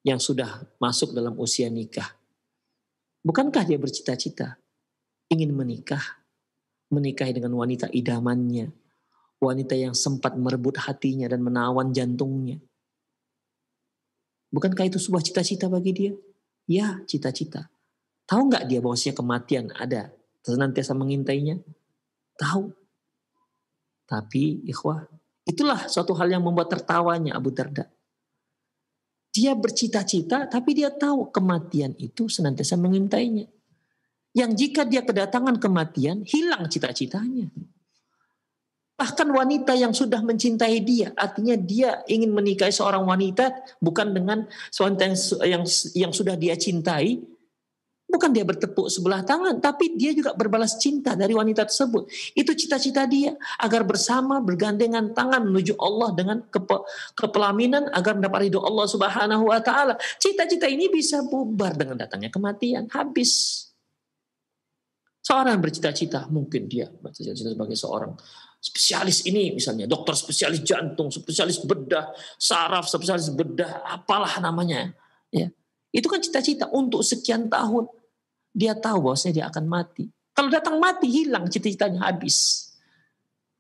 yang sudah masuk dalam usia nikah Bukankah dia bercita-cita ingin menikah, menikahi dengan wanita idamannya, wanita yang sempat merebut hatinya dan menawan jantungnya? Bukankah itu sebuah cita-cita bagi dia? Ya, cita-cita. Tahu nggak dia bahwasanya kematian ada, senantiasa mengintainya? Tahu. Tapi, ikhwah, itulah suatu hal yang membuat tertawanya Abu Darda dia bercita-cita tapi dia tahu kematian itu senantiasa mengintainya. Yang jika dia kedatangan kematian, hilang cita-citanya. Bahkan wanita yang sudah mencintai dia, artinya dia ingin menikahi seorang wanita bukan dengan wanita yang, yang yang sudah dia cintai, Bukan dia bertepuk sebelah tangan, tapi dia juga berbalas cinta dari wanita tersebut. Itu cita-cita dia agar bersama bergandengan tangan menuju Allah dengan kepe, kepelaminan agar mendapat ridho Allah Subhanahu wa taala. Cita-cita ini bisa bubar dengan datangnya kematian, habis. Seorang bercita-cita, mungkin dia bercita-cita sebagai seorang spesialis ini misalnya, dokter spesialis jantung, spesialis bedah, saraf, spesialis bedah, apalah namanya. Ya. Itu kan cita-cita untuk sekian tahun dia tahu bahwasanya dia akan mati. Kalau datang mati hilang cita-citanya habis.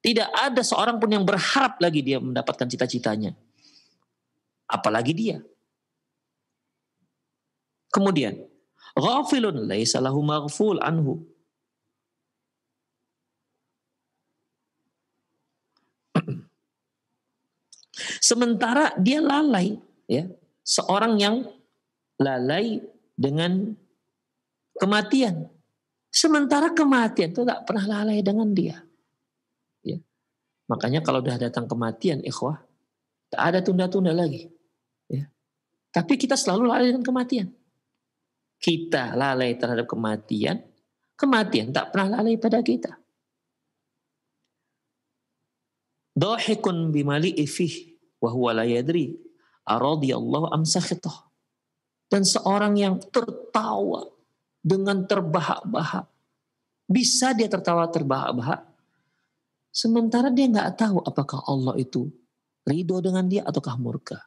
Tidak ada seorang pun yang berharap lagi dia mendapatkan cita-citanya. Apalagi dia. Kemudian, ghafilun laisa lahu maghful anhu. Sementara dia lalai, ya. Seorang yang lalai dengan kematian. Sementara kematian itu tak pernah lalai dengan dia. Ya. Makanya kalau sudah datang kematian, ikhwah, tak ada tunda-tunda lagi. Ya. Tapi kita selalu lalai dengan kematian. Kita lalai terhadap kematian, kematian tak pernah lalai pada kita. Dohikun bimali ifih, wahuwa layadri, aradiyallahu amsakhitah. Dan seorang yang tertawa dengan terbahak-bahak. Bisa dia tertawa terbahak-bahak, sementara dia nggak tahu apakah Allah itu ridho dengan dia ataukah murka.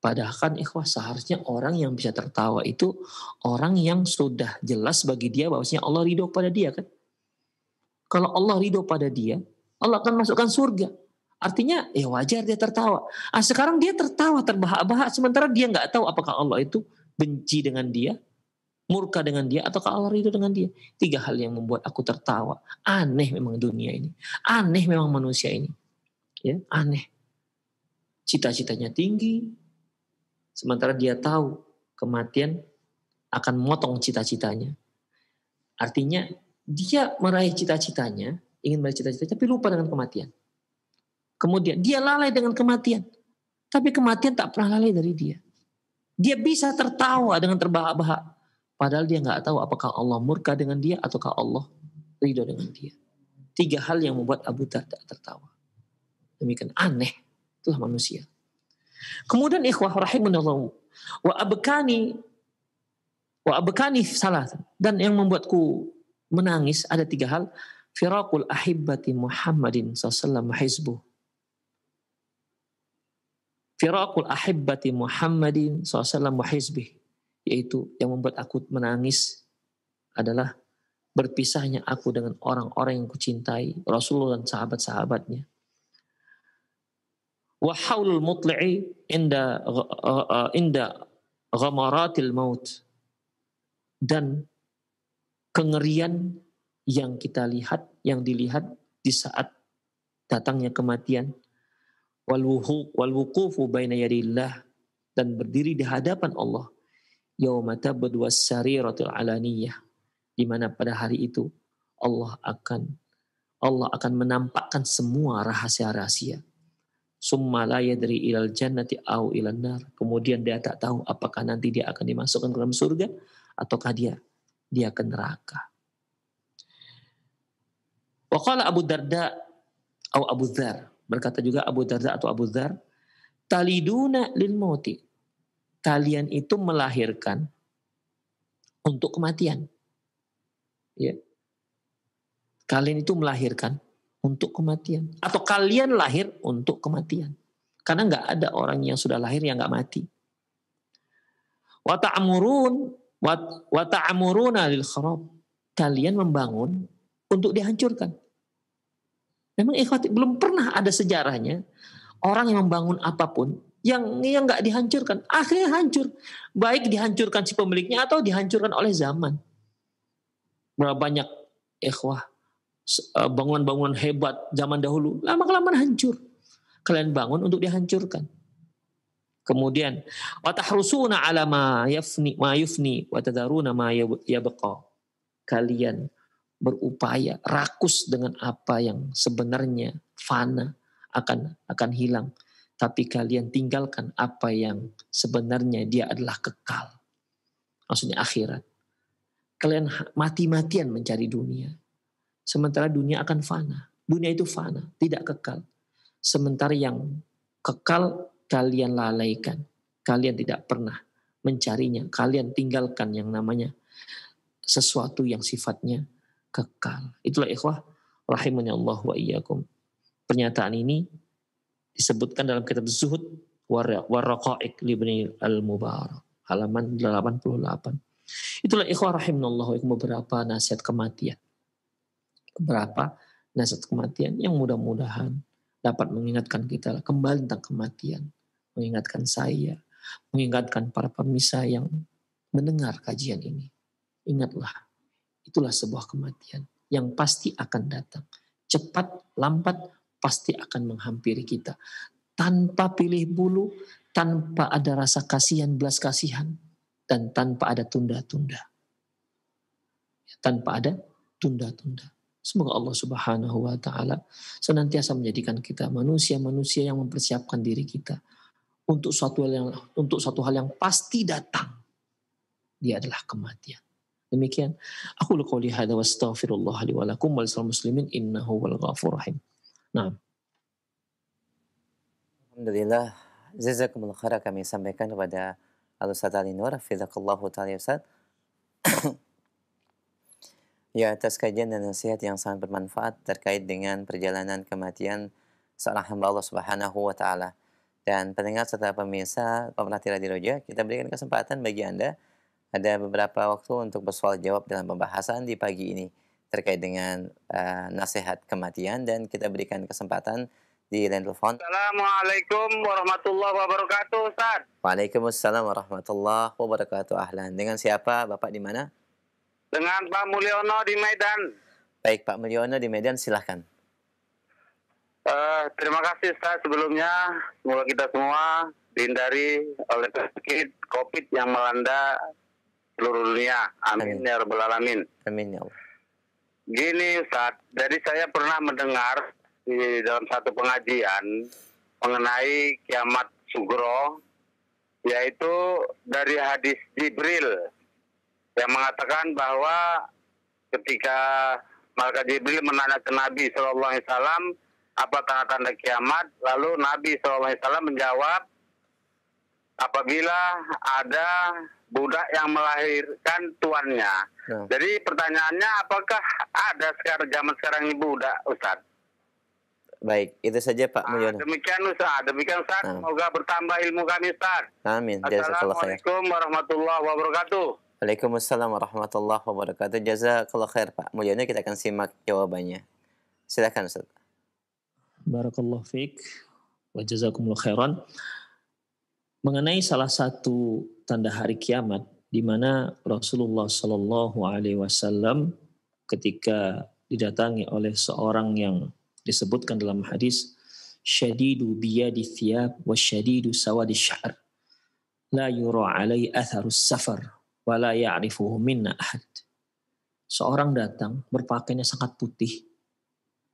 Padahal kan ikhwah seharusnya orang yang bisa tertawa itu orang yang sudah jelas bagi dia bahwasanya Allah ridho pada dia kan. Kalau Allah ridho pada dia, Allah akan masukkan surga. Artinya ya wajar dia tertawa. Ah sekarang dia tertawa terbahak-bahak sementara dia nggak tahu apakah Allah itu benci dengan dia, murka dengan dia, atau Allah ridho dengan dia? Tiga hal yang membuat aku tertawa. Aneh memang dunia ini. Aneh memang manusia ini. Ya, aneh. Cita-citanya tinggi, sementara dia tahu kematian akan motong cita-citanya. Artinya dia meraih cita-citanya, ingin meraih cita cita tapi lupa dengan kematian. Kemudian dia lalai dengan kematian. Tapi kematian tak pernah lalai dari dia. Dia bisa tertawa dengan terbahak-bahak. Padahal dia nggak tahu apakah Allah murka dengan dia ataukah Allah ridho dengan dia. Tiga hal yang membuat Abu Darda tertawa. Demikian aneh. Itulah manusia. Kemudian ikhwah rahimunallah. Wa abekani, wa abekani salah. Dan yang membuatku menangis ada tiga hal. Firakul ahibbati Muhammadin sallallahu hizbuh firakul ahibbati Muhammadin SAW wa Yaitu yang membuat aku menangis adalah berpisahnya aku dengan orang-orang yang kucintai, Rasulullah dan sahabat-sahabatnya. Wa haulul mutli'i inda eh, inda ghamaratil maut dan kengerian yang kita lihat, yang dilihat di saat datangnya kematian wal wuqufu baina yadillah dan berdiri di hadapan Allah yauma tabdu sariratul alaniyah di mana pada hari itu Allah akan Allah akan menampakkan semua rahasia-rahasia. Summa la yadri ilal jannati au ilan nar. Kemudian dia tak tahu apakah nanti dia akan dimasukkan ke dalam surga ataukah dia dia ke neraka. Waqala Abu Darda au Abu Dzar Berkata juga Abu Darda atau Abu Dar, taliduna lil mauti. Kalian itu melahirkan untuk kematian. Ya. Kalian itu melahirkan untuk kematian. Atau kalian lahir untuk kematian. Karena nggak ada orang yang sudah lahir yang nggak mati. Wata'amurun wata'amuruna lil kharab. Kalian membangun untuk dihancurkan. Memang ikhwati belum pernah ada sejarahnya orang yang membangun apapun yang yang nggak dihancurkan akhirnya hancur baik dihancurkan si pemiliknya atau dihancurkan oleh zaman berapa banyak ikhwah e, bangunan-bangunan hebat zaman dahulu lama kelamaan hancur kalian bangun untuk dihancurkan kemudian watahrusuna alama yafni ma yufni watadaruna ma yabqa kalian berupaya rakus dengan apa yang sebenarnya fana akan akan hilang tapi kalian tinggalkan apa yang sebenarnya dia adalah kekal maksudnya akhirat kalian mati-matian mencari dunia sementara dunia akan fana dunia itu fana tidak kekal sementara yang kekal kalian lalaikan kalian tidak pernah mencarinya kalian tinggalkan yang namanya sesuatu yang sifatnya kekal. Itulah ikhwah rahimahnya Allah wa iyyakum. Pernyataan ini disebutkan dalam kitab Zuhud Warraqa'iq Libni Al-Mubarak. Halaman 88. Itulah ikhwah iyyakum beberapa nasihat kematian. Beberapa nasihat kematian yang mudah-mudahan dapat mengingatkan kita kembali tentang kematian. Mengingatkan saya, mengingatkan para pemirsa yang mendengar kajian ini. Ingatlah itulah sebuah kematian yang pasti akan datang. Cepat, lambat, pasti akan menghampiri kita. Tanpa pilih bulu, tanpa ada rasa kasihan, belas kasihan, dan tanpa ada tunda-tunda. Tanpa ada tunda-tunda. Semoga Allah Subhanahu wa taala senantiasa menjadikan kita manusia-manusia yang mempersiapkan diri kita untuk suatu hal yang untuk suatu hal yang pasti datang. Dia adalah kematian. Demikian. Aku qouli hadza wa astaghfirullah li wa lakum wa muslimin innahu wal ghafur rahim. Nah. Alhamdulillah. Jazakumullah khair kami sampaikan kepada Al Ustaz Ali Nur, fidakallahu taala ya Ustaz. ya atas kajian dan nasihat yang sangat bermanfaat terkait dengan perjalanan kematian seorang hamba Allah Subhanahu wa taala. Dan pendengar serta pemirsa pemerhati Radio Roja, kita berikan kesempatan bagi Anda ada beberapa waktu untuk bersoal jawab dalam pembahasan di pagi ini terkait dengan uh, nasihat kematian dan kita berikan kesempatan di line telepon. Assalamualaikum warahmatullahi wabarakatuh, Ustaz. Waalaikumsalam warahmatullahi wabarakatuh. Ahlan. Dengan siapa? Bapak di mana? Dengan Pak Mulyono di Medan. Baik, Pak Mulyono di Medan, silahkan. Uh, eh, terima kasih Ustaz sebelumnya. Semoga kita semua dihindari oleh penyakit COVID yang melanda seluruh dunia. Amin, Amin. ya rabbal alamin. Amin ya Allah. Gini saat jadi saya pernah mendengar di dalam satu pengajian mengenai kiamat sugro yaitu dari hadis Jibril yang mengatakan bahwa ketika Malaikat Jibril menanya ke Nabi saw apa tanda-tanda kiamat, lalu Nabi saw menjawab, apabila ada budak yang melahirkan tuannya. Ya. Jadi pertanyaannya apakah ada sekarang zaman sekarang ini budak Ustaz? Baik, itu saja Pak ah, Mulyono. demikian Ustaz, demikian Ustaz. Nah. Semoga bertambah ilmu kami Ustaz. Amin. Assalamualaikum warahmatullahi wabarakatuh. Waalaikumsalam warahmatullahi wabarakatuh. Jazakallah khair Pak Mulyono. Kita akan simak jawabannya. Silakan Ustaz. Barakallahu fiik wa jazakumullahu khairan mengenai salah satu tanda hari kiamat di mana Rasulullah Shallallahu Alaihi Wasallam ketika didatangi oleh seorang yang disebutkan dalam hadis syadidu biyadi thiyab wa syadidu sawadi sya'r la yura alai atharus safar wa la ya'rifuhu minna ahad seorang datang berpakaiannya sangat putih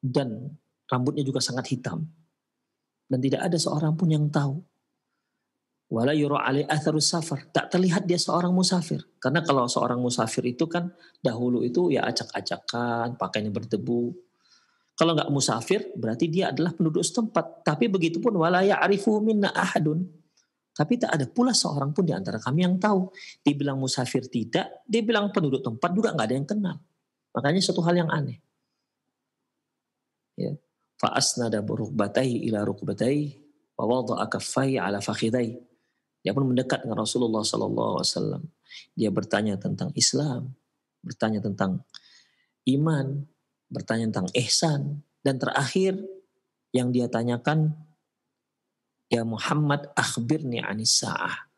dan rambutnya juga sangat hitam dan tidak ada seorang pun yang tahu wala Yuro ali atharus safar tak terlihat dia seorang musafir karena kalau seorang musafir itu kan dahulu itu ya acak-acakan pakainya berdebu kalau nggak musafir berarti dia adalah penduduk setempat tapi begitu pun wala arifu minna ahadun tapi tak ada pula seorang pun di antara kami yang tahu. Dibilang musafir tidak, dibilang penduduk tempat juga nggak ada yang kenal. Makanya satu hal yang aneh. Ya. Fa'asnada burukbatai ila rukbatai wa wada'a kaffai ala fakhidai. Dia pun mendekat dengan Rasulullah SAW. Dia bertanya tentang Islam, bertanya tentang iman, bertanya tentang ihsan, dan terakhir yang dia tanyakan, Ya Muhammad akhbirni anis sa'ah.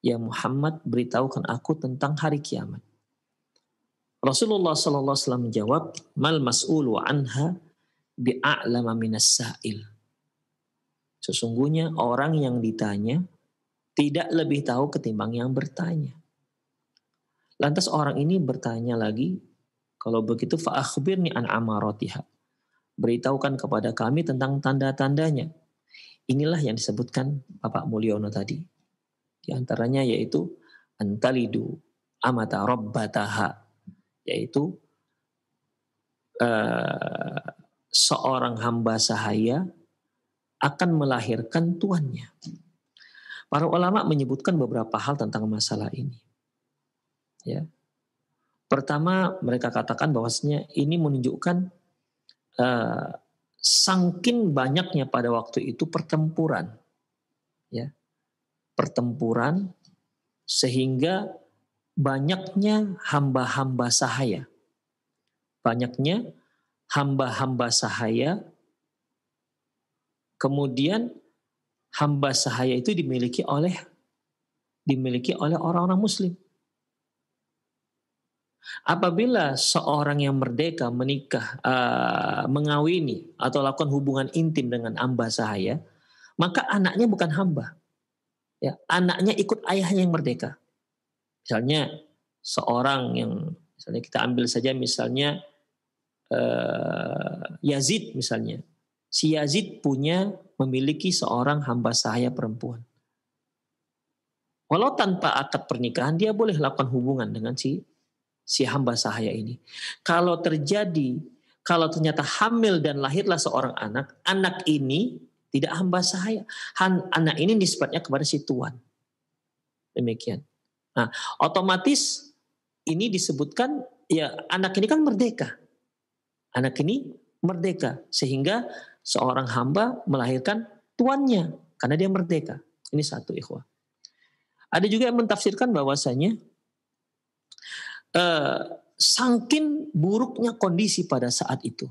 Ya Muhammad beritahukan aku tentang hari kiamat. Rasulullah SAW menjawab, Mal wa anha bi'a'lama minas sa'il. Sesungguhnya orang yang ditanya tidak lebih tahu ketimbang yang bertanya. Lantas orang ini bertanya lagi, kalau begitu fa'akhbirni an amarotiha. Beritahukan kepada kami tentang tanda-tandanya. Inilah yang disebutkan Bapak Mulyono tadi. Di antaranya yaitu antalidu amata rabbataha. Yaitu uh, seorang hamba sahaya akan melahirkan tuannya Para ulama menyebutkan beberapa hal tentang masalah ini. Ya. Pertama, mereka katakan bahwasanya ini menunjukkan uh, sangkin banyaknya pada waktu itu pertempuran. Ya. Pertempuran sehingga banyaknya hamba-hamba sahaya. Banyaknya hamba-hamba sahaya kemudian hamba sahaya itu dimiliki oleh dimiliki oleh orang-orang muslim. Apabila seorang yang merdeka menikah, uh, mengawini atau lakukan hubungan intim dengan hamba sahaya, maka anaknya bukan hamba. Ya, anaknya ikut ayahnya yang merdeka. Misalnya seorang yang misalnya kita ambil saja misalnya uh, Yazid misalnya. Si Yazid punya memiliki seorang hamba sahaya perempuan. Walau tanpa akad pernikahan, dia boleh lakukan hubungan dengan si si hamba sahaya ini. Kalau terjadi, kalau ternyata hamil dan lahirlah seorang anak, anak ini tidak hamba sahaya. Han, anak ini nisbatnya kepada si tuan. Demikian. Nah, otomatis ini disebutkan ya anak ini kan merdeka. Anak ini merdeka sehingga seorang hamba melahirkan tuannya karena dia merdeka. Ini satu ikhwah. Ada juga yang mentafsirkan bahwasanya eh, sangkin buruknya kondisi pada saat itu.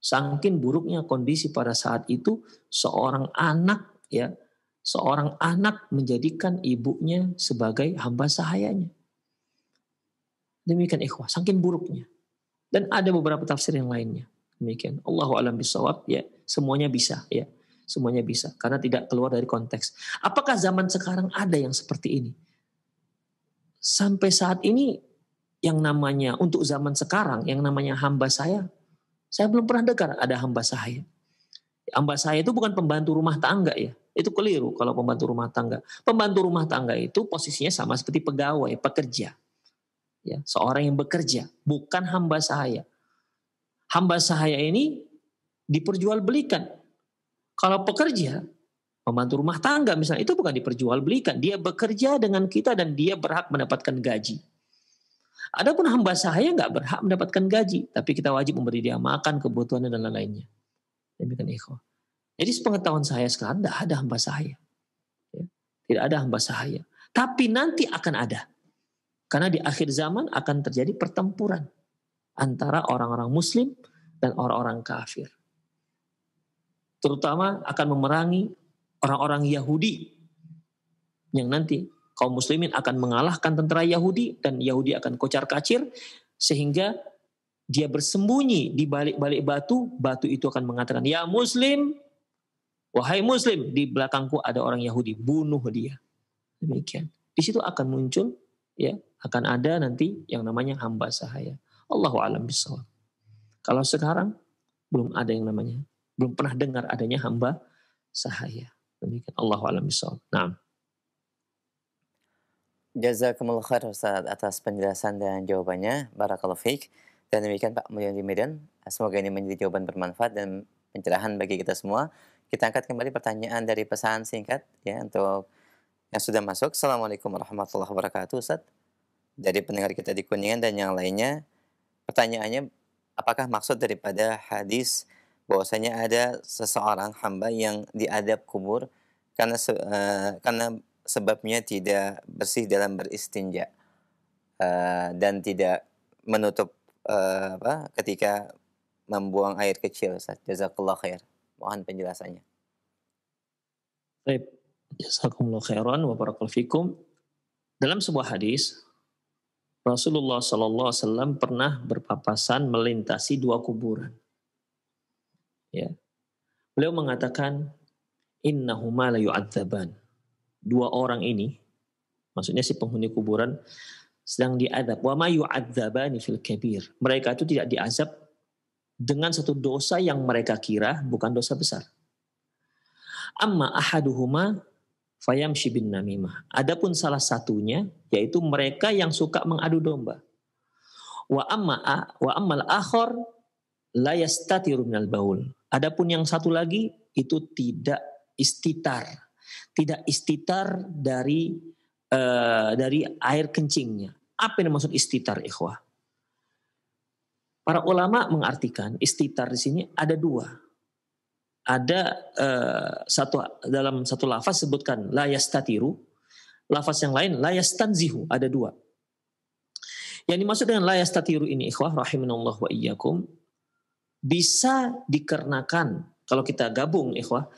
Sangkin buruknya kondisi pada saat itu seorang anak ya, seorang anak menjadikan ibunya sebagai hamba sahayanya. Demikian ikhwah, sangkin buruknya. Dan ada beberapa tafsir yang lainnya. Demikian. Allahu alam bisawab ya. Semuanya bisa ya. Semuanya bisa karena tidak keluar dari konteks. Apakah zaman sekarang ada yang seperti ini? Sampai saat ini yang namanya untuk zaman sekarang yang namanya hamba saya saya belum pernah dengar ada hamba saya. Hamba saya itu bukan pembantu rumah tangga ya. Itu keliru kalau pembantu rumah tangga. Pembantu rumah tangga itu posisinya sama seperti pegawai, pekerja. Ya, seorang yang bekerja, bukan hamba saya hamba sahaya ini diperjualbelikan. Kalau pekerja, pembantu rumah tangga misalnya, itu bukan diperjualbelikan. Dia bekerja dengan kita dan dia berhak mendapatkan gaji. Adapun hamba sahaya nggak berhak mendapatkan gaji, tapi kita wajib memberi dia makan, kebutuhannya dan lain-lainnya. Demikian ikhwah. Jadi sepengetahuan saya sekarang tidak ada hamba sahaya. Ya, tidak ada hamba sahaya. Tapi nanti akan ada. Karena di akhir zaman akan terjadi pertempuran antara orang-orang Muslim dan orang-orang kafir. Terutama akan memerangi orang-orang Yahudi yang nanti kaum muslimin akan mengalahkan tentara Yahudi dan Yahudi akan kocar kacir sehingga dia bersembunyi di balik-balik batu, batu itu akan mengatakan, ya muslim, wahai muslim, di belakangku ada orang Yahudi, bunuh dia. Demikian. Di situ akan muncul, ya akan ada nanti yang namanya hamba sahaya. Allah alam bisawab. Kalau sekarang belum ada yang namanya, belum pernah dengar adanya hamba sahaya. Demikian Allah alam bisawab. Nah. Jazakumullah khair Ustaz atas penjelasan dan jawabannya. Barakallahu fiik. Dan demikian Pak Mulyo di Medan. Semoga ini menjadi jawaban bermanfaat dan pencerahan bagi kita semua. Kita angkat kembali pertanyaan dari pesan singkat ya untuk yang sudah masuk. Assalamualaikum warahmatullahi wabarakatuh Ustaz. Dari pendengar kita di Kuningan dan yang lainnya. Pertanyaannya, apakah maksud daripada hadis bahwasanya ada seseorang hamba yang diadab kubur karena uh, karena sebabnya tidak bersih dalam beristinja uh, dan tidak menutup uh, apa ketika membuang air kecil Ustaz. Jazakallah khair. Mohon penjelasannya. Baik. Jazakumullah khairan wa barakallahu fikum. Dalam sebuah hadis Rasulullah Sallallahu Alaihi Wasallam pernah berpapasan melintasi dua kuburan. Ya. Beliau mengatakan, Innahuma layu adzaban Dua orang ini, maksudnya si penghuni kuburan, sedang diadab. Wa mayu adzaban fil kabir. Mereka itu tidak diazab dengan satu dosa yang mereka kira bukan dosa besar. Amma ahaduhuma Fayam shibin namimah. Adapun salah satunya yaitu mereka yang suka mengadu domba. Wa amma wa ammal akhor la minal baul. Adapun yang satu lagi itu tidak istitar. Tidak istitar dari uh, dari air kencingnya. Apa yang dimaksud istitar ikhwah? Para ulama mengartikan istitar di sini ada dua ada uh, satu dalam satu lafaz sebutkan la yastatiru, lafaz yang lain la yastanzihu, ada dua. Yang dimaksud dengan la yastatiru ini ikhwah rahimanallah wa iyyakum bisa dikarenakan kalau kita gabung ikhwah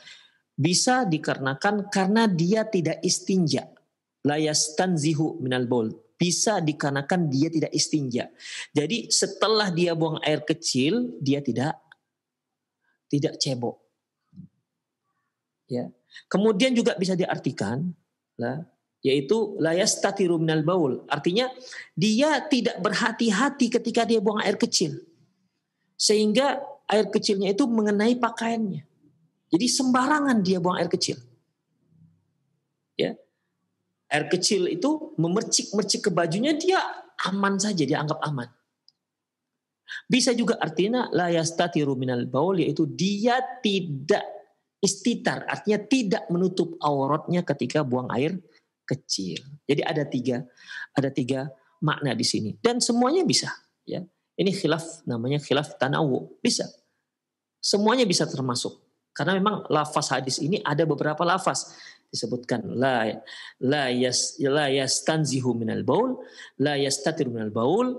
bisa dikarenakan karena dia tidak istinja. La yastanzihu minal bol Bisa dikarenakan dia tidak istinja. Jadi setelah dia buang air kecil, dia tidak tidak cebok ya. Kemudian juga bisa diartikan lah yaitu layas tati ruminal baul. Artinya dia tidak berhati-hati ketika dia buang air kecil. Sehingga air kecilnya itu mengenai pakaiannya. Jadi sembarangan dia buang air kecil. Ya. Air kecil itu memercik-mercik ke bajunya dia aman saja, dia anggap aman. Bisa juga artinya layas tati ruminal baul yaitu dia tidak istitar artinya tidak menutup auratnya ketika buang air kecil. Jadi ada tiga ada tiga makna di sini dan semuanya bisa ya. Ini khilaf namanya khilaf tanawu bisa. Semuanya bisa termasuk karena memang lafaz hadis ini ada beberapa lafaz disebutkan la la yas la yastanzihu minal baul la yastatir minal baul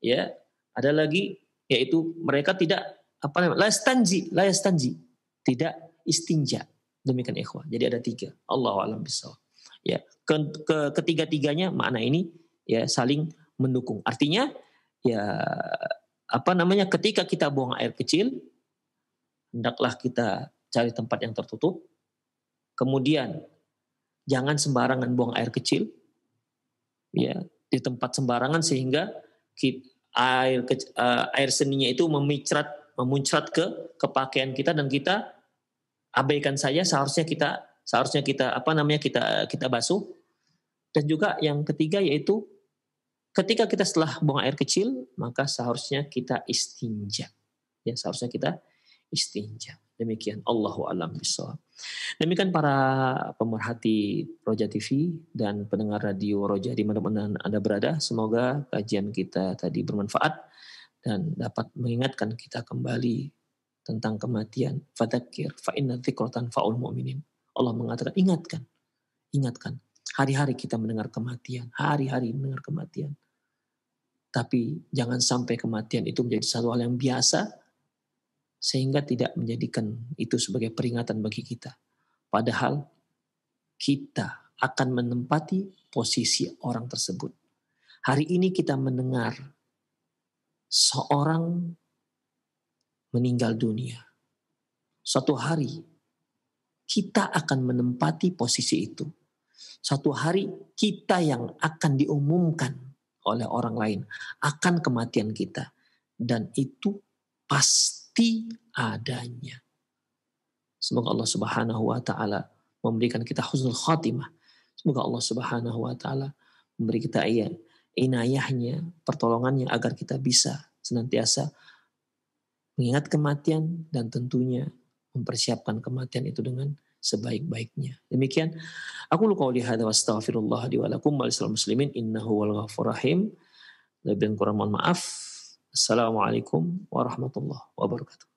ya ada lagi yaitu mereka tidak apa namanya la yastanji la yastanji tidak istinja. Demikian ikhwah. Jadi ada tiga. Allah alam bisawab. Ya, ke, ke, ketiga-tiganya makna ini ya saling mendukung. Artinya ya apa namanya ketika kita buang air kecil hendaklah kita cari tempat yang tertutup. Kemudian jangan sembarangan buang air kecil ya di tempat sembarangan sehingga air eh, air seninya itu memicrat memuncrat ke kepakaian kita dan kita abaikan saja seharusnya kita seharusnya kita apa namanya kita kita basuh dan juga yang ketiga yaitu ketika kita setelah buang air kecil maka seharusnya kita istinja ya seharusnya kita istinja demikian Allahu alam bisawab demikian para pemerhati Roja TV dan pendengar radio Roja di mana-mana anda berada semoga kajian kita tadi bermanfaat dan dapat mengingatkan kita kembali tentang kematian. Fadakir fa inna faul mu'minin. Allah mengatakan ingatkan. Ingatkan. Hari-hari kita mendengar kematian, hari-hari mendengar kematian. Tapi jangan sampai kematian itu menjadi satu hal yang biasa sehingga tidak menjadikan itu sebagai peringatan bagi kita. Padahal kita akan menempati posisi orang tersebut. Hari ini kita mendengar seorang meninggal dunia. Satu hari kita akan menempati posisi itu. Satu hari kita yang akan diumumkan oleh orang lain akan kematian kita dan itu pasti adanya. Semoga Allah Subhanahu wa taala memberikan kita husnul khatimah. Semoga Allah Subhanahu wa taala memberi kita ayat inayahnya, pertolongannya agar kita bisa senantiasa mengingat kematian dan tentunya mempersiapkan kematian itu dengan sebaik-baiknya. Demikian aku lu qauli hadza wa astaghfirullah li wa lakum wa lisal muslimin innahu wal ghafur rahim. Lebih kurang mohon maaf. Assalamualaikum warahmatullahi wabarakatuh.